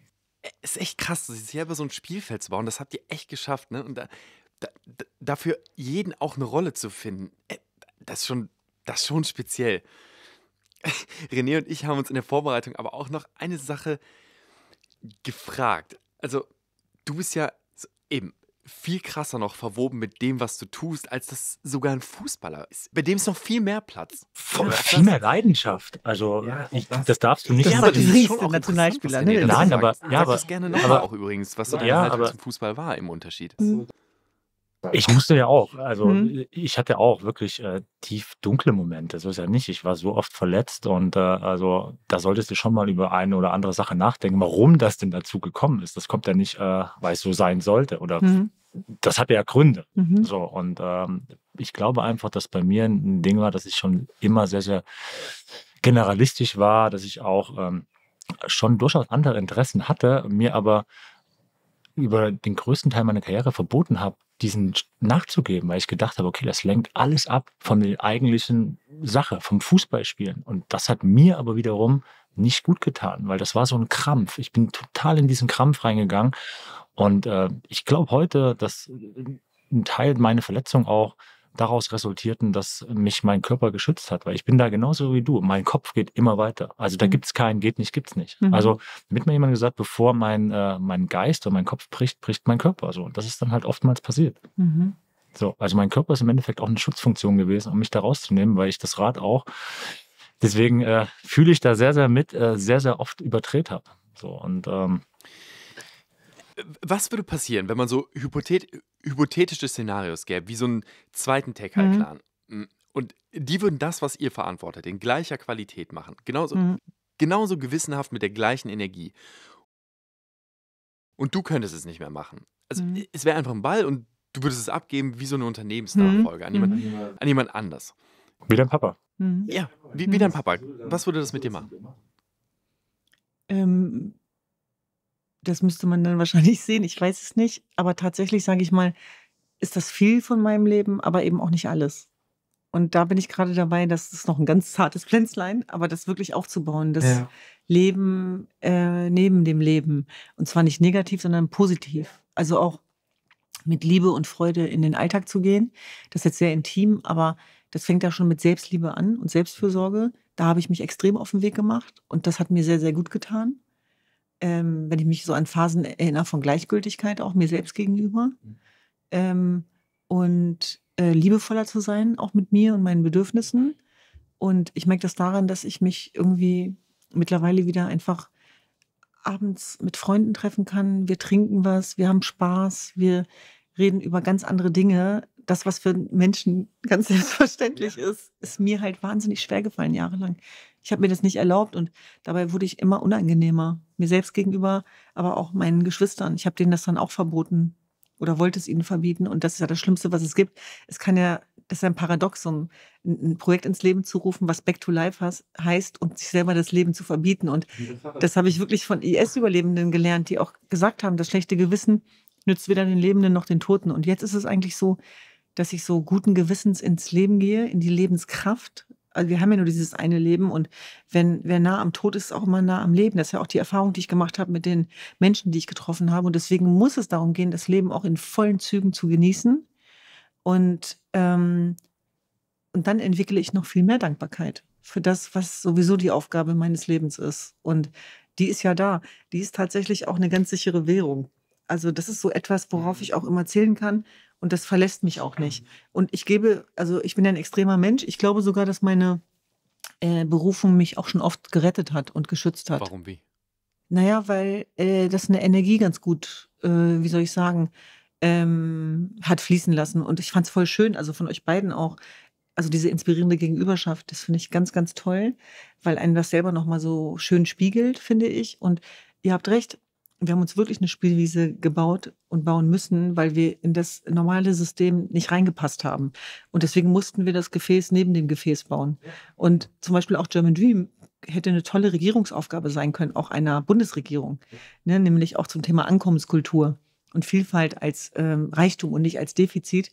ist echt krass, sich selber so ein Spielfeld zu bauen. Das habt ihr echt geschafft, ne? Und da, da, dafür jeden auch eine Rolle zu finden, äh, das ist schon, das ist schon speziell. [LAUGHS] René und ich haben uns in der Vorbereitung aber auch noch eine Sache gefragt. Also, du bist ja eben viel krasser noch verwoben mit dem, was du tust, als das sogar ein Fußballer ist. Bei dem ist noch viel mehr Platz. Voll, ja, viel mehr Leidenschaft. Also, ja, ich, das, das, darfst du nicht. Das ja, aber das ist schon Nationalspieler. Ne? Nein, aber, ja, aber, das gerne noch nochmal auch übrigens, was so ja, deine Haltung zum Fußball war im Unterschied. Mhm. Ich musste ja auch. Also mhm. Äh, ich hatte auch wirklich äh, tief dunkle Momente. So ist ja nicht. Ich war so oft verletzt und äh, also da solltest du schon mal über eine oder andere Sache nachdenken, warum das denn dazu gekommen ist. Das kommt ja nicht, äh, weil es so sein sollte oder mhm. das hat ja Gründe. Mhm. So und ähm, ich glaube einfach, dass bei mir ein Ding war, dass ich schon immer sehr sehr generalistisch war, dass ich auch ähm, schon durchaus andere Interessen hatte, mir aber über den größten Teil meiner Karriere verboten habe, diesen nachzugeben, weil ich gedacht habe, okay, das lenkt alles ab von der eigentlichen Sache, vom Fußballspielen. Und das hat mir aber wiederum nicht gut getan, weil das war so ein Krampf. Ich bin total in diesen Krampf reingegangen. Und äh, ich glaube heute, dass äh, ein Teil meiner Verletzung auch daraus resultierten, dass mich mein Körper geschützt hat, weil ich bin da genauso wie du. Mein Kopf geht immer weiter. Also da mhm. es keinen, geht nicht, gibt es nicht. Mhm. Also mit mir jemand gesagt, bevor mein, äh, mein Geist oder mein Kopf bricht, bricht mein Körper. So. Und das ist dann halt oftmals passiert. Mhm. So, also mein Körper ist im Endeffekt auch eine Schutzfunktion gewesen, um mich da rauszunehmen, weil ich das Rad auch, deswegen äh, fühle ich da sehr, sehr mit, äh, sehr, sehr oft überdreht habe. So, und ähm, was würde passieren, wenn man so hypothet hypothetische Szenarios gäbe, wie so einen zweiten Tech-Clan? high mhm. mhm. Und die würden das, was ihr verantwortet, in gleicher Qualität machen. Genauso, mhm. genauso gewissenhaft mit der gleichen Energie. Und du könntest es nicht mehr machen. Also mhm. es wäre einfach ein Ball und du würdest es abgeben wie so eine Unternehmensnachfolge mhm. an, jemand, mhm. an jemand anders. Wie dein Papa. Ja, wie, wie dein Papa. Was würde das mit dir machen? Ähm, das müsste man dann wahrscheinlich [LAUGHS] sehen, ich weiß es nicht. Aber tatsächlich, sage ich mal, ist das viel von meinem Leben, aber eben auch nicht alles. Und da bin ich gerade dabei, das ist noch ein ganz zartes [LAUGHS] Pflänzlein, aber das wirklich aufzubauen, das ja. Leben äh, neben dem Leben. Und zwar nicht negativ, sondern positiv. Also auch mit Liebe und Freude in den Alltag zu gehen. Das ist jetzt sehr intim, aber das fängt ja schon mit Selbstliebe an und Selbstfürsorge. Da habe ich mich extrem auf den Weg gemacht und das hat mir sehr, sehr gut getan ähm, wenn ich mich so an Phasen erinnere von Gleichgültigkeit auch mir selbst gegenüber mhm. ähm, und äh, liebevoller zu sein, auch mit mir und meinen Bedürfnissen. Und ich merke das daran, dass ich mich irgendwie mittlerweile wieder einfach abends mit Freunden treffen kann. Wir trinken was, wir haben Spaß, wir reden über ganz andere Dinge das, was für Menschen ganz [LAUGHS] selbstverständlich ja. ist, ist mir halt wahnsinnig schwer gefallen, jahrelang. Ich habe mir das nicht erlaubt und dabei wurde ich immer unangenehmer, mir selbst gegenüber, aber auch meinen Geschwistern. Ich habe denen das dann auch verboten oder wollte es ihnen verbieten und das ist ja das Schlimmste, was es gibt. Es kann ja, das ist ein Paradoxum, ein Projekt ins Leben zu rufen, was Back to Life has, heißt und sich selber das Leben zu verbieten. Und das habe ich wirklich von IS-Überlebenden gelernt, die auch gesagt haben, das schlechte Gewissen nützt weder den Lebenden noch den Toten. Und jetzt ist es eigentlich so, dass ich so guten Gewissens ins Leben gehe, in die Lebenskraft. Also wir haben ja nur dieses eine Leben und wenn wer nah am Tod ist, ist auch immer nah am Leben. Das ist ja auch die Erfahrung, die ich gemacht habe mit den Menschen, die ich getroffen habe. Und deswegen muss es darum gehen, das Leben auch in vollen Zügen zu genießen. Und, ähm, und dann entwickle ich noch viel mehr Dankbarkeit für das, was sowieso die Aufgabe meines Lebens ist. Und die ist ja da. Die ist tatsächlich auch eine ganz sichere Währung. Also das ist so etwas, worauf mhm. ich auch immer zählen kann. Und das verlässt mich auch nicht. Und ich gebe, also ich bin ein extremer Mensch. Ich glaube sogar, dass meine äh, Berufung mich auch schon oft gerettet hat und geschützt hat. Warum wie? Naja, weil äh, das eine Energie ganz gut, äh, wie soll ich sagen, ähm, hat fließen lassen. Und ich fand es voll schön, also von euch beiden auch. Also diese inspirierende Gegenüberschaft, das finde ich ganz, ganz toll, weil einen das selber nochmal so schön spiegelt, finde ich. Und ihr habt recht, wir haben uns wirklich eine Spielwiese gebaut und bauen müssen, weil wir in das normale System nicht reingepasst haben. Und deswegen mussten wir das Gefäß neben dem Gefäß bauen. Und zum Beispiel auch German Dream hätte eine tolle Regierungsaufgabe sein können, auch einer Bundesregierung, ne, nämlich auch zum Thema Ankommenskultur und Vielfalt als ähm, Reichtum und nicht als Defizit.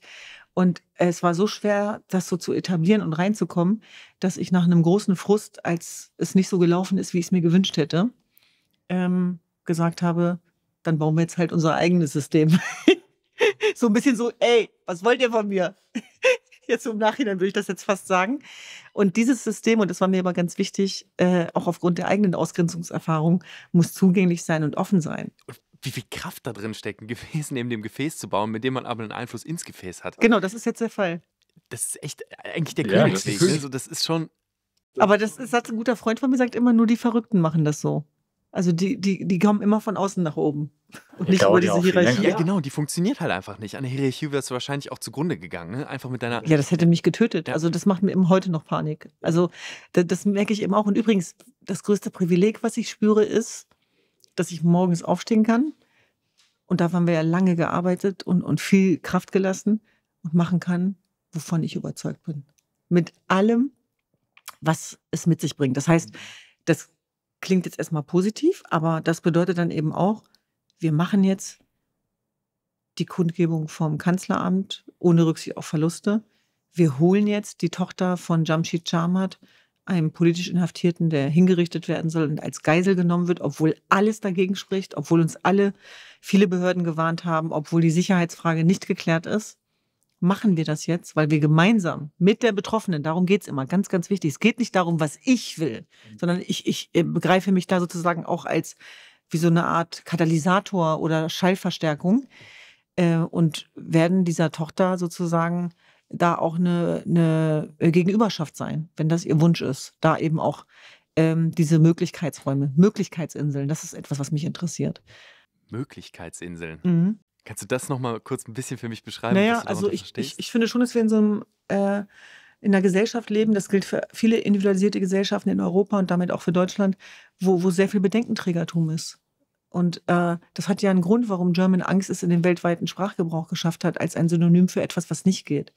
Und es war so schwer, das so zu etablieren und reinzukommen, dass ich nach einem großen Frust, als es nicht so gelaufen ist, wie ich es mir gewünscht hätte, ähm, gesagt habe, dann bauen wir jetzt halt unser eigenes System. [LAUGHS] so ein bisschen so, ey, was wollt ihr von mir? [LAUGHS] jetzt im Nachhinein würde ich das jetzt fast sagen. Und dieses System, und das war mir aber ganz wichtig, äh, auch aufgrund der eigenen Ausgrenzungserfahrung, muss zugänglich sein und offen sein. Wie viel Kraft da drin steckt, ein neben dem Gefäß zu bauen, mit dem man aber einen Einfluss ins Gefäß hat. Genau, das ist jetzt der Fall. Das ist echt äh, eigentlich der ja, Königsweg. Das ist, also das ist schon. Aber das, das hat ein guter Freund von mir sagt immer, nur die Verrückten machen das so. Also die, die, die kommen immer von außen nach oben. Und ich nicht über diese Hierarchie. Ja, genau, die funktioniert halt einfach nicht. An der Hierarchie wärst du wahrscheinlich auch zugrunde gegangen, ne? Einfach mit deiner. Ja, das hätte mich getötet. Ja. Also das macht mir eben heute noch Panik. Also das, das merke ich eben auch. Und übrigens, das größte Privileg, was ich spüre, ist, dass ich morgens aufstehen kann. Und da haben wir ja lange gearbeitet und, und viel Kraft gelassen und machen kann, wovon ich überzeugt bin. Mit allem, was es mit sich bringt. Das heißt, das klingt jetzt erstmal positiv, aber das bedeutet dann eben auch, wir machen jetzt die Kundgebung vom Kanzleramt ohne Rücksicht auf Verluste. Wir holen jetzt die Tochter von Jamshid Chamat, einem politisch Inhaftierten, der hingerichtet werden soll und als Geisel genommen wird, obwohl alles dagegen spricht, obwohl uns alle viele Behörden gewarnt haben, obwohl die Sicherheitsfrage nicht geklärt ist machen wir das jetzt, weil wir gemeinsam mit der Betroffenen, darum geht es immer, ganz, ganz wichtig. Es geht nicht darum, was ich will, mhm. sondern ich, ich äh, begreife mich da sozusagen auch als wie so eine Art Katalysator oder Schallverstärkung äh, und werden dieser Tochter sozusagen da auch eine, eine äh, Gegenüberschaft sein, wenn das ihr Wunsch ist. Da eben auch ähm, diese Möglichkeitsräume, Möglichkeitsinseln, das ist etwas, was mich interessiert. Möglichkeitsinseln. Mhm. Kannst du das nochmal kurz ein bisschen für mich beschreiben? Naja, also ich, ich, ich, finde schon, dass wir in so einem, äh, in einer Gesellschaft leben, das gilt für viele individualisierte Gesellschaften in Europa und damit auch für Deutschland, wo, wo sehr viel Bedenkenträgertum ist. Und äh, das hat ja einen Grund, warum German Angst es in den weltweiten Sprachgebrauch geschafft hat, als ein Synonym für etwas, was nicht geht.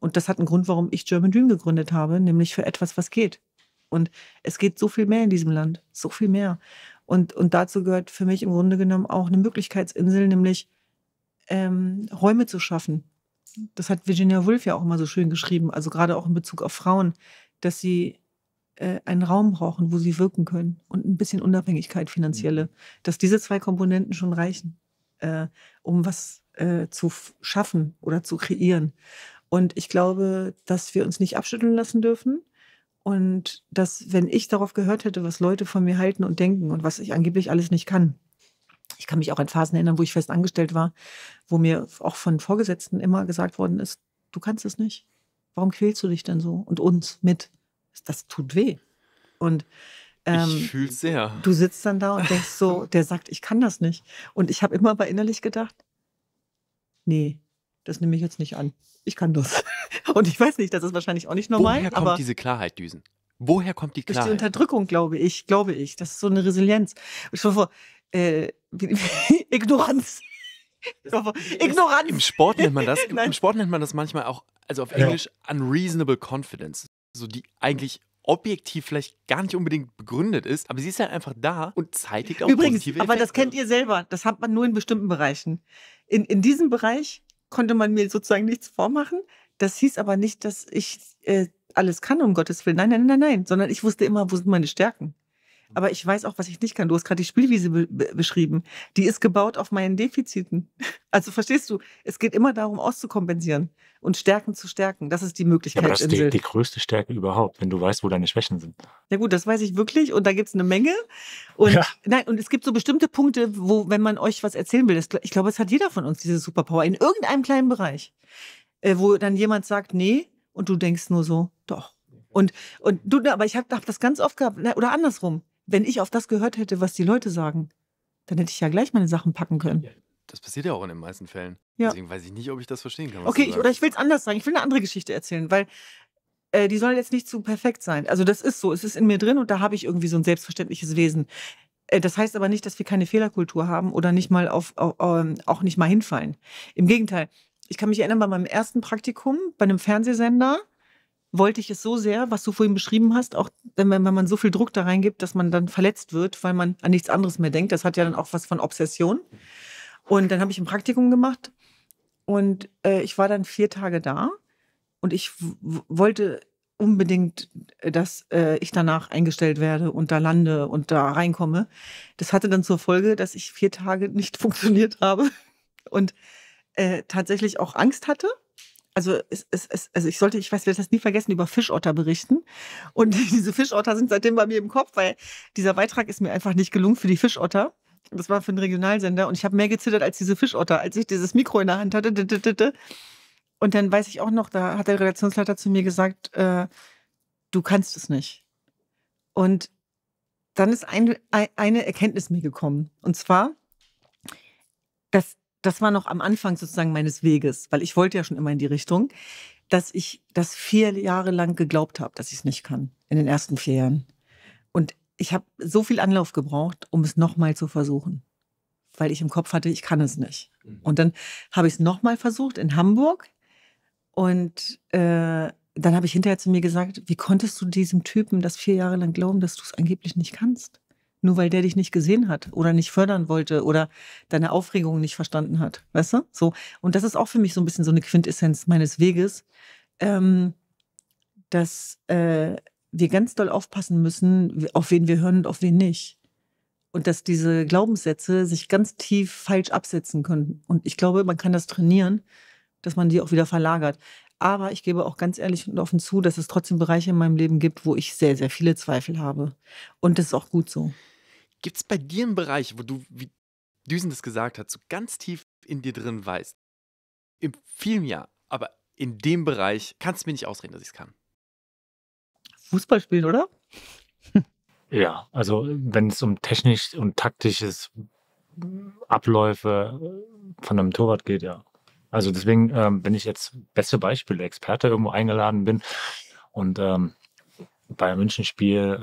Und das hat einen Grund, warum ich German Dream gegründet habe, nämlich für etwas, was geht. Und es geht so viel mehr in diesem Land, so viel mehr. Und, und dazu gehört für mich im Grunde genommen auch eine Möglichkeitsinsel, nämlich ähm, Räume zu schaffen. Das hat Virginia Woolf ja auch immer so schön geschrieben, also gerade auch in Bezug auf Frauen, dass sie äh, einen Raum brauchen, wo sie wirken können und ein bisschen Unabhängigkeit finanzielle, mhm. dass diese zwei Komponenten schon reichen, äh, um was äh, zu schaffen oder zu kreieren. Und ich glaube, dass wir uns nicht abschütteln lassen dürfen und dass, wenn ich darauf gehört hätte, was Leute von mir halten und denken und was ich angeblich alles nicht kann, ich kann mich auch an Phasen erinnern, wo ich fest angestellt war, wo mir auch von Vorgesetzten immer gesagt worden ist, du kannst es nicht. Warum quälst du dich denn so? Und uns mit. Das tut weh. Und ähm, ich fühle sehr. Du sitzt dann da und denkst so, [LAUGHS] der sagt, ich kann das nicht. Und ich habe immer aber innerlich gedacht, nee, das nehme ich jetzt nicht an. Ich kann das. [LAUGHS] Und ich weiß nicht, das ist wahrscheinlich auch nicht normal. Woher kommt diese Klarheit, Düsen? Woher kommt die Klarheit? Durch die Unterdrückung, glaube ich, glaube ich. Das ist so eine Resilienz. Ich vor, äh, [LAUGHS] Ignoranz. Ignoranz. Im Sport nennt man das. [LAUGHS] Im, Im Sport nennt man das manchmal auch, also auf Englisch ja. unreasonable confidence, so die eigentlich objektiv vielleicht gar nicht unbedingt begründet ist, aber sie ist halt einfach da und zeitigt auch Übrigens, positive Effekte. aber das kennt ihr selber. Das hat man nur in bestimmten Bereichen. In, in diesem Bereich konnte man mir sozusagen nichts vormachen. Das hieß aber nicht, dass ich äh, alles kann, um Gottes Willen. Nein, nein, nein, nein, sondern ich wusste immer, wo sind meine Stärken. Aber ich weiß auch, was ich nicht kann. Du hast gerade die Spielwiese be beschrieben. Die ist gebaut auf meinen Defiziten. [LAUGHS] Also verstehst du, es geht immer darum, auszukompensieren und Stärken zu stärken. Das ist die Möglichkeit. Ja, aber das ist die, die, größte Stärke überhaupt, wenn du weißt, wo deine Schwächen sind. Ja gut, das weiß ich wirklich und da gibt es eine Menge. Und, ja. nein, und es gibt so bestimmte Punkte, wo, wenn man euch was erzählen will, das, ich glaube, es hat jeder von uns diese Superpower in irgendeinem kleinen Bereich, äh, wo dann jemand sagt, nee, und du denkst nur so, doch. Und, und du, aber ich habe hab das ganz oft gehabt, ne, oder andersrum wenn ich auf das gehört hätte, was die Leute sagen, dann hätte ich ja gleich meine Sachen packen können. Das passiert ja auch in den meisten Fällen. Ja. Deswegen weiß ich nicht, ob ich das verstehen kann. Okay, ich, oder ich will es anders sagen. Ich will eine andere Geschichte erzählen, weil äh, die soll jetzt nicht zu perfekt sein. Also das ist so, es ist in mir drin und da habe ich irgendwie so ein selbstverständliches Wesen. Äh, das heißt aber nicht, dass wir keine Fehlerkultur haben oder nicht mal auf, auf ähm, auch nicht mal hinfallen. Im Gegenteil, ich kann mich erinnern, bei meinem ersten Praktikum bei einem Fernsehsender, wollte ich es so sehr, was du vorhin beschrieben hast, auch wenn, wenn man so viel Druck da reingibt, dass man dann verletzt wird, weil man an nichts anderes mehr denkt. Das hat ja dann auch was von Obsession. Und dann habe ich ein Praktikum gemacht und äh, ich war dann vier Tage da und ich wollte unbedingt, äh, dass äh, ich danach eingestellt werde und da lande und da reinkomme. Das hatte dann zur Folge, dass ich vier Tage nicht [LAUGHS] funktioniert habe und äh, tatsächlich auch Angst hatte also, es, es, es, also ich sollte, ich weiß, ich werde das nie vergessen, über Fischotter berichten. Und [LAUGHS] diese Fischotter sind seitdem bei mir im Kopf, weil dieser Beitrag ist mir einfach nicht gelungen für die Fischotter. Das war für einen Regionalsender und ich habe mehr gezittert als diese Fischotter, als ich dieses Mikro in der Hand hatte. Und dann weiß ich auch noch, da hat der Redaktionsleiter zu mir gesagt, äh, du kannst es nicht. Und dann ist ein, ein, eine Erkenntnis mir gekommen. Und zwar, dass das war noch am Anfang sozusagen meines Weges, weil ich wollte ja schon immer in die Richtung, dass ich das vier Jahre lang geglaubt habe, dass ich es nicht kann, in den ersten vier Jahren. Und ich habe so viel Anlauf gebraucht, um es nochmal zu versuchen, weil ich im Kopf hatte, ich kann es nicht. Mhm. Und dann habe ich es nochmal versucht in Hamburg und äh, dann habe ich hinterher zu mir gesagt, wie konntest du diesem Typen das vier Jahre lang glauben, dass du es angeblich nicht kannst? nur weil der dich nicht gesehen hat oder nicht fördern wollte oder deine Aufregung nicht verstanden hat. Weißt du? So. Und das ist auch für mich so ein bisschen so eine Quintessenz meines Weges, ähm, dass äh, wir ganz doll aufpassen müssen, auf wen wir hören und auf wen nicht. Und dass diese Glaubenssätze sich ganz tief falsch absetzen können. Und ich glaube, man kann das trainieren, dass man die auch wieder verlagert. Aber ich gebe auch ganz ehrlich und offen zu, dass es trotzdem Bereiche in meinem Leben gibt, wo ich sehr, sehr viele Zweifel habe. Und das ist auch gut so. Gibt es bei dir einen Bereich, wo du, wie Düsen das gesagt hat, so ganz tief in dir drin weißt, im vielen ja, aber in dem Bereich kannst du mir nicht ausreden, dass ich es kann? Fußball spielen, oder? [LAUGHS] Ja, also wenn es um technisch und taktisches Abläufe von einem Torwart geht, ja. Also deswegen, ähm, wenn ich jetzt beste Beispiele, Experte irgendwo eingeladen bin und ähm, beim München-Spiel,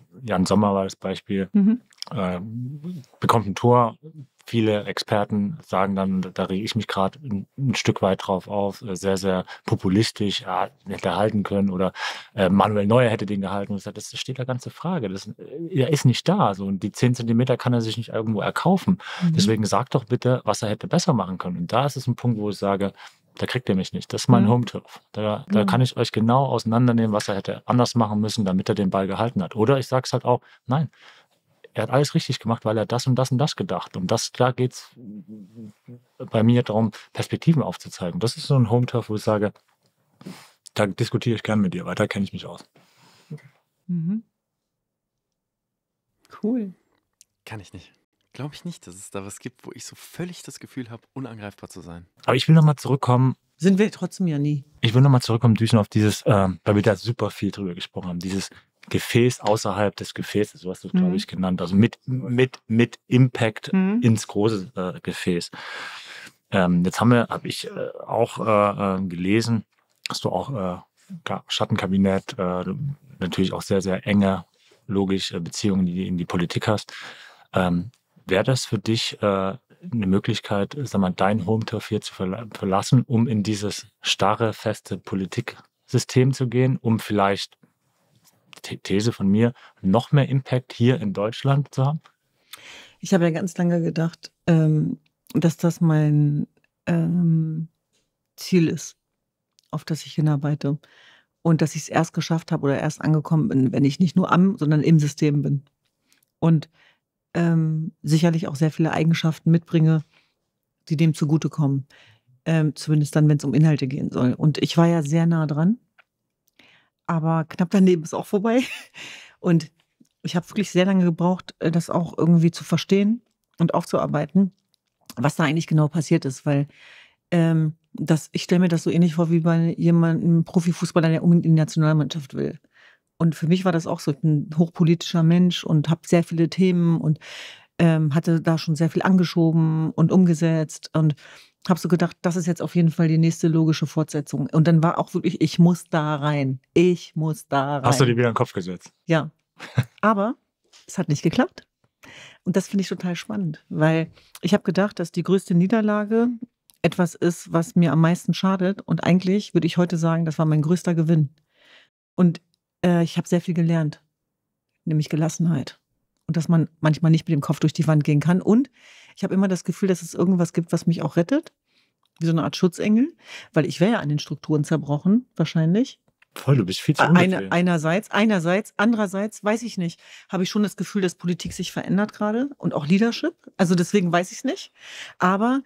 äh, Jan Sommer war das Beispiel, mhm äh, bekommt ein Tor. Viele Experten sagen dann, da rege ich mich gerade ein, ein, Stück weit drauf auf, äh, sehr, sehr populistisch ja, hätte halten können oder äh, Manuel Neuer hätte den gehalten. Und gesagt, das steht da ganze Frage. Das, äh, er ist nicht da. So, und die 10 Zentimeter kann er sich nicht irgendwo erkaufen. Mhm. Deswegen sagt doch bitte, was er hätte besser machen können. Und da ist es ein Punkt, wo ich sage, da kriegt er mich nicht. Das ist mein mhm. Home-Turf. Da, da mhm. kann ich euch genau auseinandernehmen, was er hätte anders machen müssen, damit er den Ball gehalten hat. Oder ich sage es halt auch, nein, er hat alles richtig gemacht, weil er das und das und das gedacht. Und das, da geht es bei mir darum, Perspektiven aufzuzeigen. Das ist so ein Home-Turf, wo ich sage, da diskutiere ich gern mit dir, weil da kenne ich mich aus. Mhm. Cool. Kann ich nicht. Glaube ich nicht, dass es da was gibt, wo ich so völlig das Gefühl habe, unangreifbar zu sein. Aber ich will nochmal zurückkommen. Sind wir trotzdem ja nie. Ich will nochmal zurückkommen, Düsen, auf dieses, äh, weil wir da super viel drüber gesprochen haben, dieses Gefäß außerhalb des Gefäßes, so hast du es, glaube mhm. ich, genannt. Also mit, mit, mit Impact mhm. ins große äh, Gefäß. Ähm, jetzt haben wir, habe ich äh, auch äh, äh, gelesen, dass du auch äh, Schattenkabinett, äh, natürlich auch sehr, sehr enge, logische Beziehungen, die in die Politik hast. Ähm, Wäre das für dich eine Möglichkeit, sag mal, dein Home-Turf hier zu verlassen, um in dieses starre, feste Politiksystem zu gehen, um vielleicht These von mir, noch mehr Impact hier in Deutschland zu haben? Ich habe ja ganz lange gedacht, ähm, dass das mein ähm, Ziel ist, auf das ich hinarbeite. Und dass ich es erst geschafft habe oder erst angekommen bin, wenn ich nicht nur am, sondern im System bin. Und ähm, sicherlich auch sehr viele Eigenschaften mitbringe, die dem zugutekommen. Ähm, zumindest dann, wenn es um Inhalte gehen soll. Und ich war ja sehr nah dran aber knapp daneben ist auch vorbei. [LAUGHS] Und ich habe wirklich sehr lange gebraucht, äh, das auch irgendwie zu verstehen und aufzuarbeiten, was da eigentlich genau passiert ist, weil ähm, das, ich stelle mir das so ähnlich vor wie bei jemandem Profifußballer, der unbedingt in die Nationalmannschaft will. Und für mich war das auch so. Ich bin ein hochpolitischer Mensch und habe sehr viele Themen und ähm, hatte da schon sehr viel angeschoben und umgesetzt. Und habe so gedacht, das ist jetzt auf jeden Fall die nächste logische Fortsetzung. Und dann war auch wirklich, ich muss da rein. Ich muss da rein. Hast du dir wieder in den Kopf gesetzt? Ja. [LAUGHS] Aber es hat nicht geklappt. Und das finde ich total spannend, weil ich habe gedacht, dass die größte Niederlage etwas ist, was mir am meisten schadet. Und eigentlich würde ich heute sagen, das war mein größter Gewinn. Und äh, ich habe sehr viel gelernt, nämlich Gelassenheit. Und dass man manchmal nicht mit dem Kopf durch die Wand gehen kann. Und ich habe immer das Gefühl, dass es irgendwas gibt, was mich auch rettet. Wie so eine Art Schutzengel. Weil ich wäre ja an den Strukturen zerbrochen, wahrscheinlich. Voll, du bist viel zu Eine, Einerseits, einerseits, andererseits, weiß ich nicht, habe ich schon das Gefühl, dass Politik sich verändert gerade und auch Leadership. Also deswegen weiß ich es nicht. Aber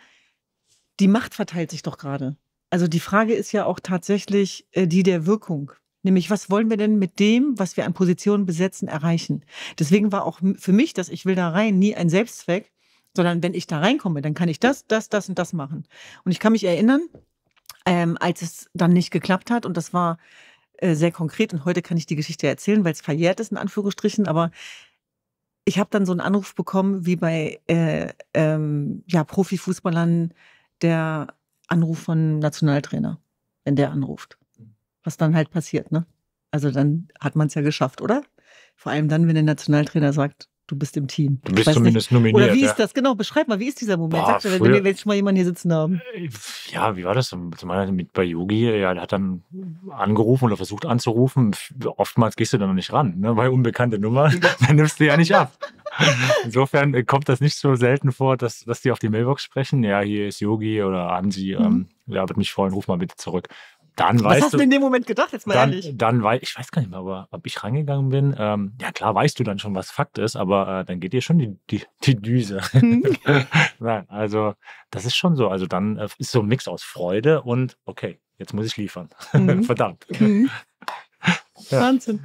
die Macht verteilt sich doch gerade. Also die Frage ist ja auch tatsächlich äh, die der Wirkung. Nämlich, was wollen wir denn mit dem, was wir an Positionen besetzen, erreichen? Deswegen war auch für mich, dass ich will da rein, nie ein Selbstzweck, sondern wenn ich da reinkomme, dann kann ich das, das, das und das machen. Und ich kann mich erinnern, ähm, als es dann nicht geklappt hat und das war äh, sehr konkret und heute kann ich die Geschichte erzählen, weil es verjährt ist in Anführungsstrichen, aber ich habe dann so einen Anruf bekommen, wie bei äh, ähm, ja, Profifußballern, der Anruf von Nationaltrainer, wenn der anruft. Was dann halt passiert, ne? Also dann hat man es ja geschafft, oder? Vor allem dann, wenn der Nationaltrainer sagt, du bist im Team. Du bist zumindest nicht. nominiert. Oder wie ja. ist das? Genau, beschreib mal, wie ist dieser Moment? Boah, du, wenn, wir jetzt schon mal jemanden hier sitzen haben. Äh, ja, wie war das? Zum einen mit bei Yogi, ja, der hat dann angerufen oder versucht anzurufen. Oftmals gehst du dann noch nicht ran, ne? weil unbekannte Nummer, [LAUGHS] [LAUGHS] dann nimmst du ja nicht ab. Insofern äh, kommt das nicht so selten vor, dass, dass die auf die Mailbox sprechen. Ja, hier ist Yogi oder Hansi. Mhm. Ähm, ja, würde mich freuen, ruf mal bitte zurück. Dann Was hast du in dem Moment gedacht, jetzt mal dann, ehrlich? Dann weil ich weiß gar nicht mehr, aber ob ich reingegangen bin. Ähm, ja, klar, weißt du dann schon, was Fakt ist, aber äh, dann geht dir schon die, die, die Düse. Hm. [LAUGHS] Nein, also das ist schon so. Also dann äh, ist so ein Mix aus Freude und okay, jetzt muss ich liefern. Mhm. [LAUGHS] Verdammt. Mhm. [LAUGHS] Ja. Wahnsinn.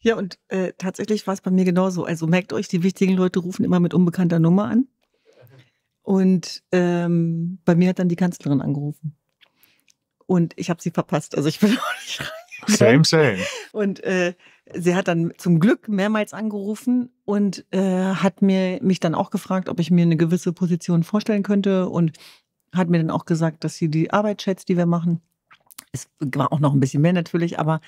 Ja, und äh, tatsächlich war es bei mir genauso. Also merkt euch, die wichtigen Leute rufen immer mit unbekannter Nummer an. Und ähm, bei mir hat dann die Kanzlerin angerufen und ich habe sie verpasst. Also ich bin [LAUGHS] auch nicht rein. Same, same. Und äh, sie hat dann zum Glück mehrmals angerufen und äh, hat mir mich dann auch gefragt, ob ich mir eine gewisse Position vorstellen könnte und hat mir dann auch gesagt, dass sie die Arbeit schätzt, die wir machen. Es war auch noch ein bisschen mehr natürlich, aber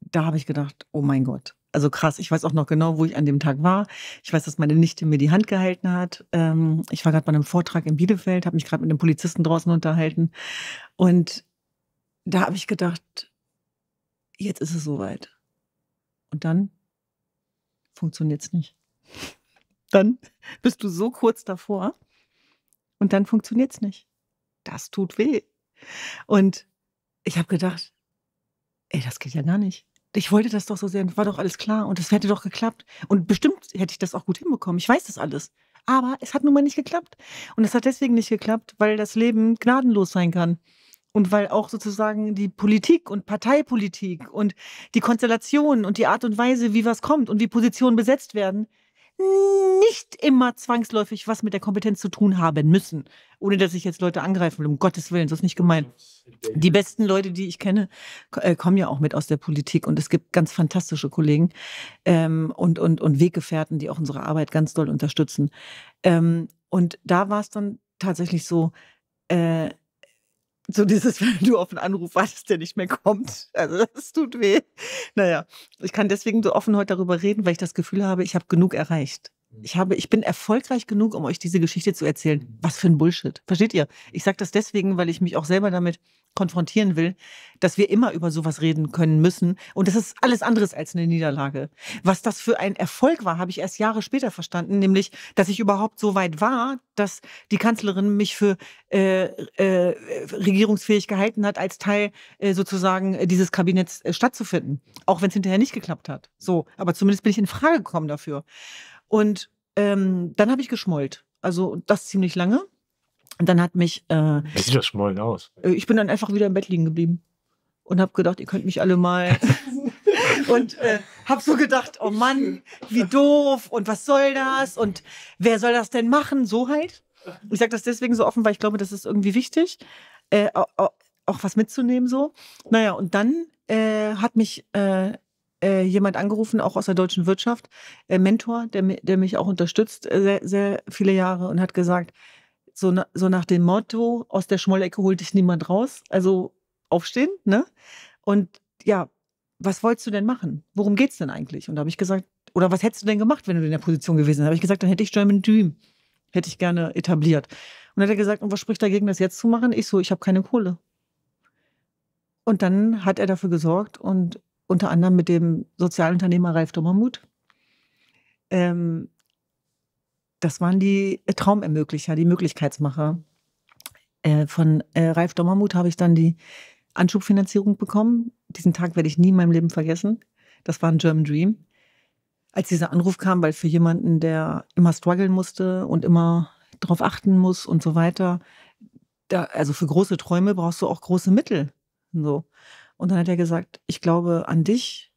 da habe ich gedacht, oh mein Gott. Also krass, ich weiß auch noch genau, wo ich an dem Tag war. Ich weiß, dass meine Nichte mir die Hand gehalten hat. Ähm, ich war gerade bei einem Vortrag in Bielefeld, habe mich gerade mit einem Polizisten draußen unterhalten. Und da habe ich gedacht, jetzt ist es soweit. Und dann funktioniert es nicht. [LAUGHS] Dann bist du so kurz davor und dann funktioniert es nicht. Das tut weh. Und ich habe gedacht, ey, das geht ja gar nicht. Ich wollte das doch so sehr, war doch alles klar und es hätte doch geklappt. Und bestimmt hätte ich das auch gut hinbekommen. Ich weiß das alles. Aber es hat nun mal nicht geklappt. Und es hat deswegen nicht geklappt, weil das Leben gnadenlos sein kann. Und weil auch sozusagen die Politik und Parteipolitik und die Konstellation und die Art und Weise, wie was kommt und wie Positionen besetzt werden, nicht immer zwangsläufig was mit der Kompetenz zu tun haben müssen. Ohne dass ich jetzt Leute angreifen will, um Gottes Willen, so ist nicht gemeint. Die besten Leute, die ich kenne, äh, kommen ja auch mit aus der Politik und es gibt ganz fantastische Kollegen ähm, und, und, und Weggefährten, die auch unsere Arbeit ganz doll unterstützen. Ähm, und da war es dann tatsächlich so, äh, so dieses, [LAUGHS] wenn du auf einen Anruf wartest, der nicht mehr kommt. Also das tut weh. Naja, ich kann deswegen so offen heute darüber reden, weil ich das Gefühl habe, ich habe genug erreicht ich habe, ich bin erfolgreich genug, um euch diese Geschichte zu erzählen. Was für ein Bullshit. Versteht ihr? Ich sage das deswegen, weil ich mich auch selber damit konfrontieren will, dass wir immer über sowas reden können müssen. Und das ist alles anderes als eine Niederlage. Was das für ein Erfolg war, habe ich erst Jahre später verstanden, nämlich, dass ich überhaupt so weit war, dass die Kanzlerin mich für äh, äh, regierungsfähig gehalten hat, als Teil äh, sozusagen dieses Kabinetts äh, stattzufinden. Auch wenn es hinterher nicht geklappt hat. So, aber zumindest bin ich in Frage gekommen dafür. Und ähm, dann habe ich geschmollt. Also das ziemlich lange. Und dann hat mich. Äh, Wie sieht das Schmollen aus? Äh, ich bin dann einfach wieder im Bett liegen geblieben und habe gedacht, ihr könnt mich alle mal. [LAUGHS] und äh, habe so gedacht, oh Mann, wie doof und was soll das und wer soll das denn machen? So halt. Ich sage das deswegen so offen, weil ich glaube, das ist irgendwie wichtig, äh, auch, auch was mitzunehmen so. Naja, und dann äh, hat mich äh, äh, jemand angerufen, auch aus der deutschen Wirtschaft, äh, Mentor, der, der mich auch unterstützt, äh, sehr, sehr viele Jahre, und hat gesagt, so, na, so nach dem Motto, aus der Schmollecke holt dich niemand raus, also aufstehen, ne? Und ja, was wolltest du denn machen? Worum geht es denn eigentlich? Und da habe ich gesagt, oder was hättest du denn gemacht, wenn du in der Position gewesen wärst? habe ich gesagt, dann hätte ich German Dream, hätte ich gerne etabliert. Und dann hat er gesagt, und was spricht dagegen, das jetzt zu machen? Ich so, ich habe keine Kohle. Und dann hat er dafür gesorgt und unter anderem mit dem Sozialunternehmer Ralf Dommermuth. Ähm, das waren die äh, Traumermöglicher, die Möglichkeitsmacher. Äh, von äh, Ralf Dommermuth habe ich dann die Anschubfinanzierung bekommen. Diesen Tag werde ich nie in meinem Leben vergessen. Das war ein German Dream. Als dieser Anruf kam, weil für jemanden, der immer strugglen musste und immer darauf achten muss und so weiter, da, also für große Träume brauchst du auch große Mittel. So. Und dann hat er gesagt, ich glaube an dich,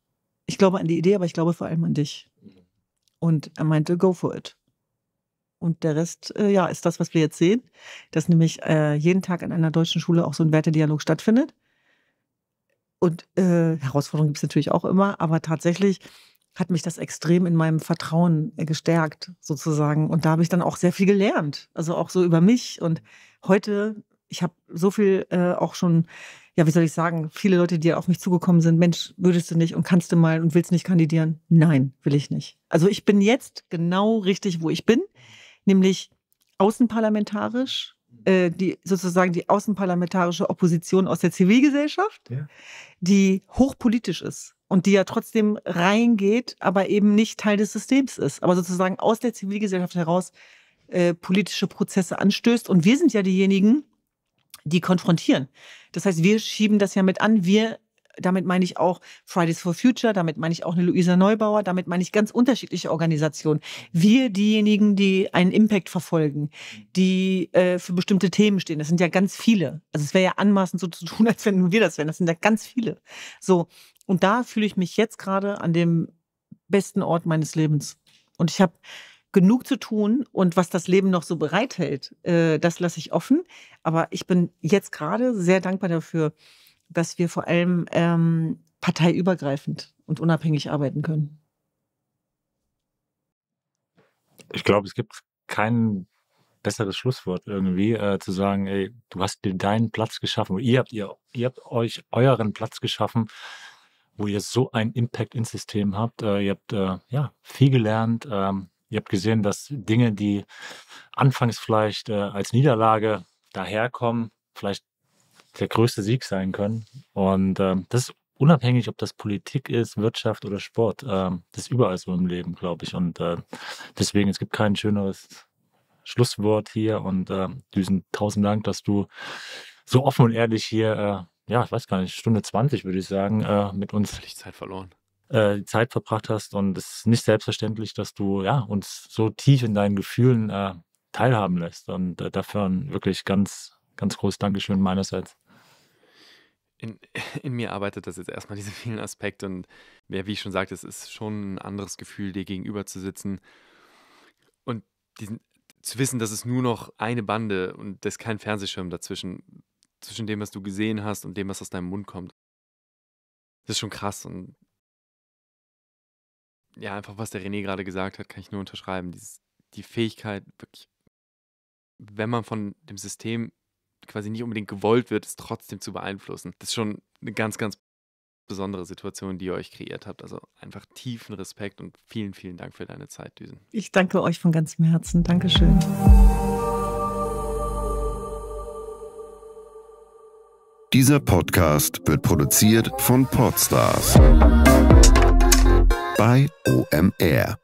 ich glaube an die Idee, aber ich glaube vor allem an dich. Und er meinte, go for it. Und der Rest, äh, ja, ist das, was wir jetzt sehen, dass nämlich äh, jeden Tag an einer deutschen Schule auch so ein Wertedialog stattfindet. Und äh, Herausforderungen gibt es natürlich auch immer, aber tatsächlich hat mich das extrem in meinem Vertrauen äh, gestärkt, sozusagen. Und da habe ich dann auch sehr viel gelernt, also auch so über mich. Und heute, ich habe so viel äh, auch schon ja, wie soll ich sagen, viele Leute, die auf mich zugekommen sind, Mensch, würdest du nicht und kannst du mal und willst nicht kandidieren? Nein, will ich nicht. Also ich bin jetzt genau richtig, wo ich bin, nämlich außenparlamentarisch, äh, die sozusagen die außenparlamentarische Opposition aus der Zivilgesellschaft, ja. die hochpolitisch ist und die ja trotzdem reingeht, aber eben nicht Teil des Systems ist, aber sozusagen aus der Zivilgesellschaft heraus äh, politische Prozesse anstößt. Und wir sind ja diejenigen, die konfrontieren. Das heißt, wir schieben das ja mit an. Wir, damit meine ich auch Fridays for Future, damit meine ich auch eine Luisa Neubauer, damit meine ich ganz unterschiedliche Organisationen. Wir diejenigen, die einen Impact verfolgen, die äh, für bestimmte Themen stehen. Das sind ja ganz viele. Also es wäre ja anmaßend so zu tun, als wenn wir das wären. Das sind ja ganz viele. So. Und da fühle ich mich jetzt gerade an dem besten Ort meines Lebens. Und ich habe genug zu tun und was das Leben noch so bereithält, äh, das lasse ich offen. Aber ich bin jetzt gerade sehr dankbar dafür, dass wir vor allem ähm, parteiübergreifend und unabhängig arbeiten können. Ich glaube, es gibt kein besseres Schlusswort irgendwie, äh, zu sagen, ey, du hast dir deinen Platz geschaffen, ihr habt, ihr, ihr habt euch euren Platz geschaffen, wo ihr so einen Impact ins System habt. Äh, ihr habt äh, ja, viel gelernt, ähm, Ihr habt gesehen, dass Dinge, die anfangs vielleicht äh, als Niederlage daherkommen, vielleicht der größte Sieg sein können. Und ähm, das ist unabhängig, ob das Politik ist, Wirtschaft oder Sport. Ähm, das ist überall so im Leben, glaube ich. Und äh, deswegen, es gibt kein schöneres Schlusswort hier. Und äh, Düsen, tausend Dank, dass du so offen und ehrlich hier, äh, ja, ich weiß gar nicht, Stunde 20 würde ich sagen, äh, mit uns. Völlig Zeit verloren äh, Zeit verbracht hast. Und es ist nicht selbstverständlich, dass du ja, uns so tief in deinen Gefühlen äh, teilhaben lässt. Und äh, dafür ein wirklich ganz, ganz großes Dankeschön meinerseits. In, [LAUGHS] in, mir arbeitet das jetzt erstmal [LAUGHS] diese vielen Aspekte und ja, wie ich schon sagte, es ist schon ein anderes Gefühl, dir gegenüber zu sitzen und diesen, zu wissen, dass es nur noch eine Bande und das ist kein Fernsehschirm dazwischen, zwischen dem, was du gesehen hast und dem, was aus deinem Mund kommt. Das ist schon krass und ja, einfach was der René gerade gesagt hat, kann ich nur unterschreiben. Dieses, die Fähigkeit, wirklich, wenn man von dem System quasi nicht unbedingt gewollt wird, es trotzdem zu beeinflussen. Das ist schon eine ganz, ganz besondere Situation, die ihr euch kreiert habt. Also einfach tiefen Respekt und vielen, vielen Dank für deine Zeit, Düsen. Ich danke euch von ganzem Herzen. Dankeschön. Dieser Podcast wird produziert von Podstars bei OMR.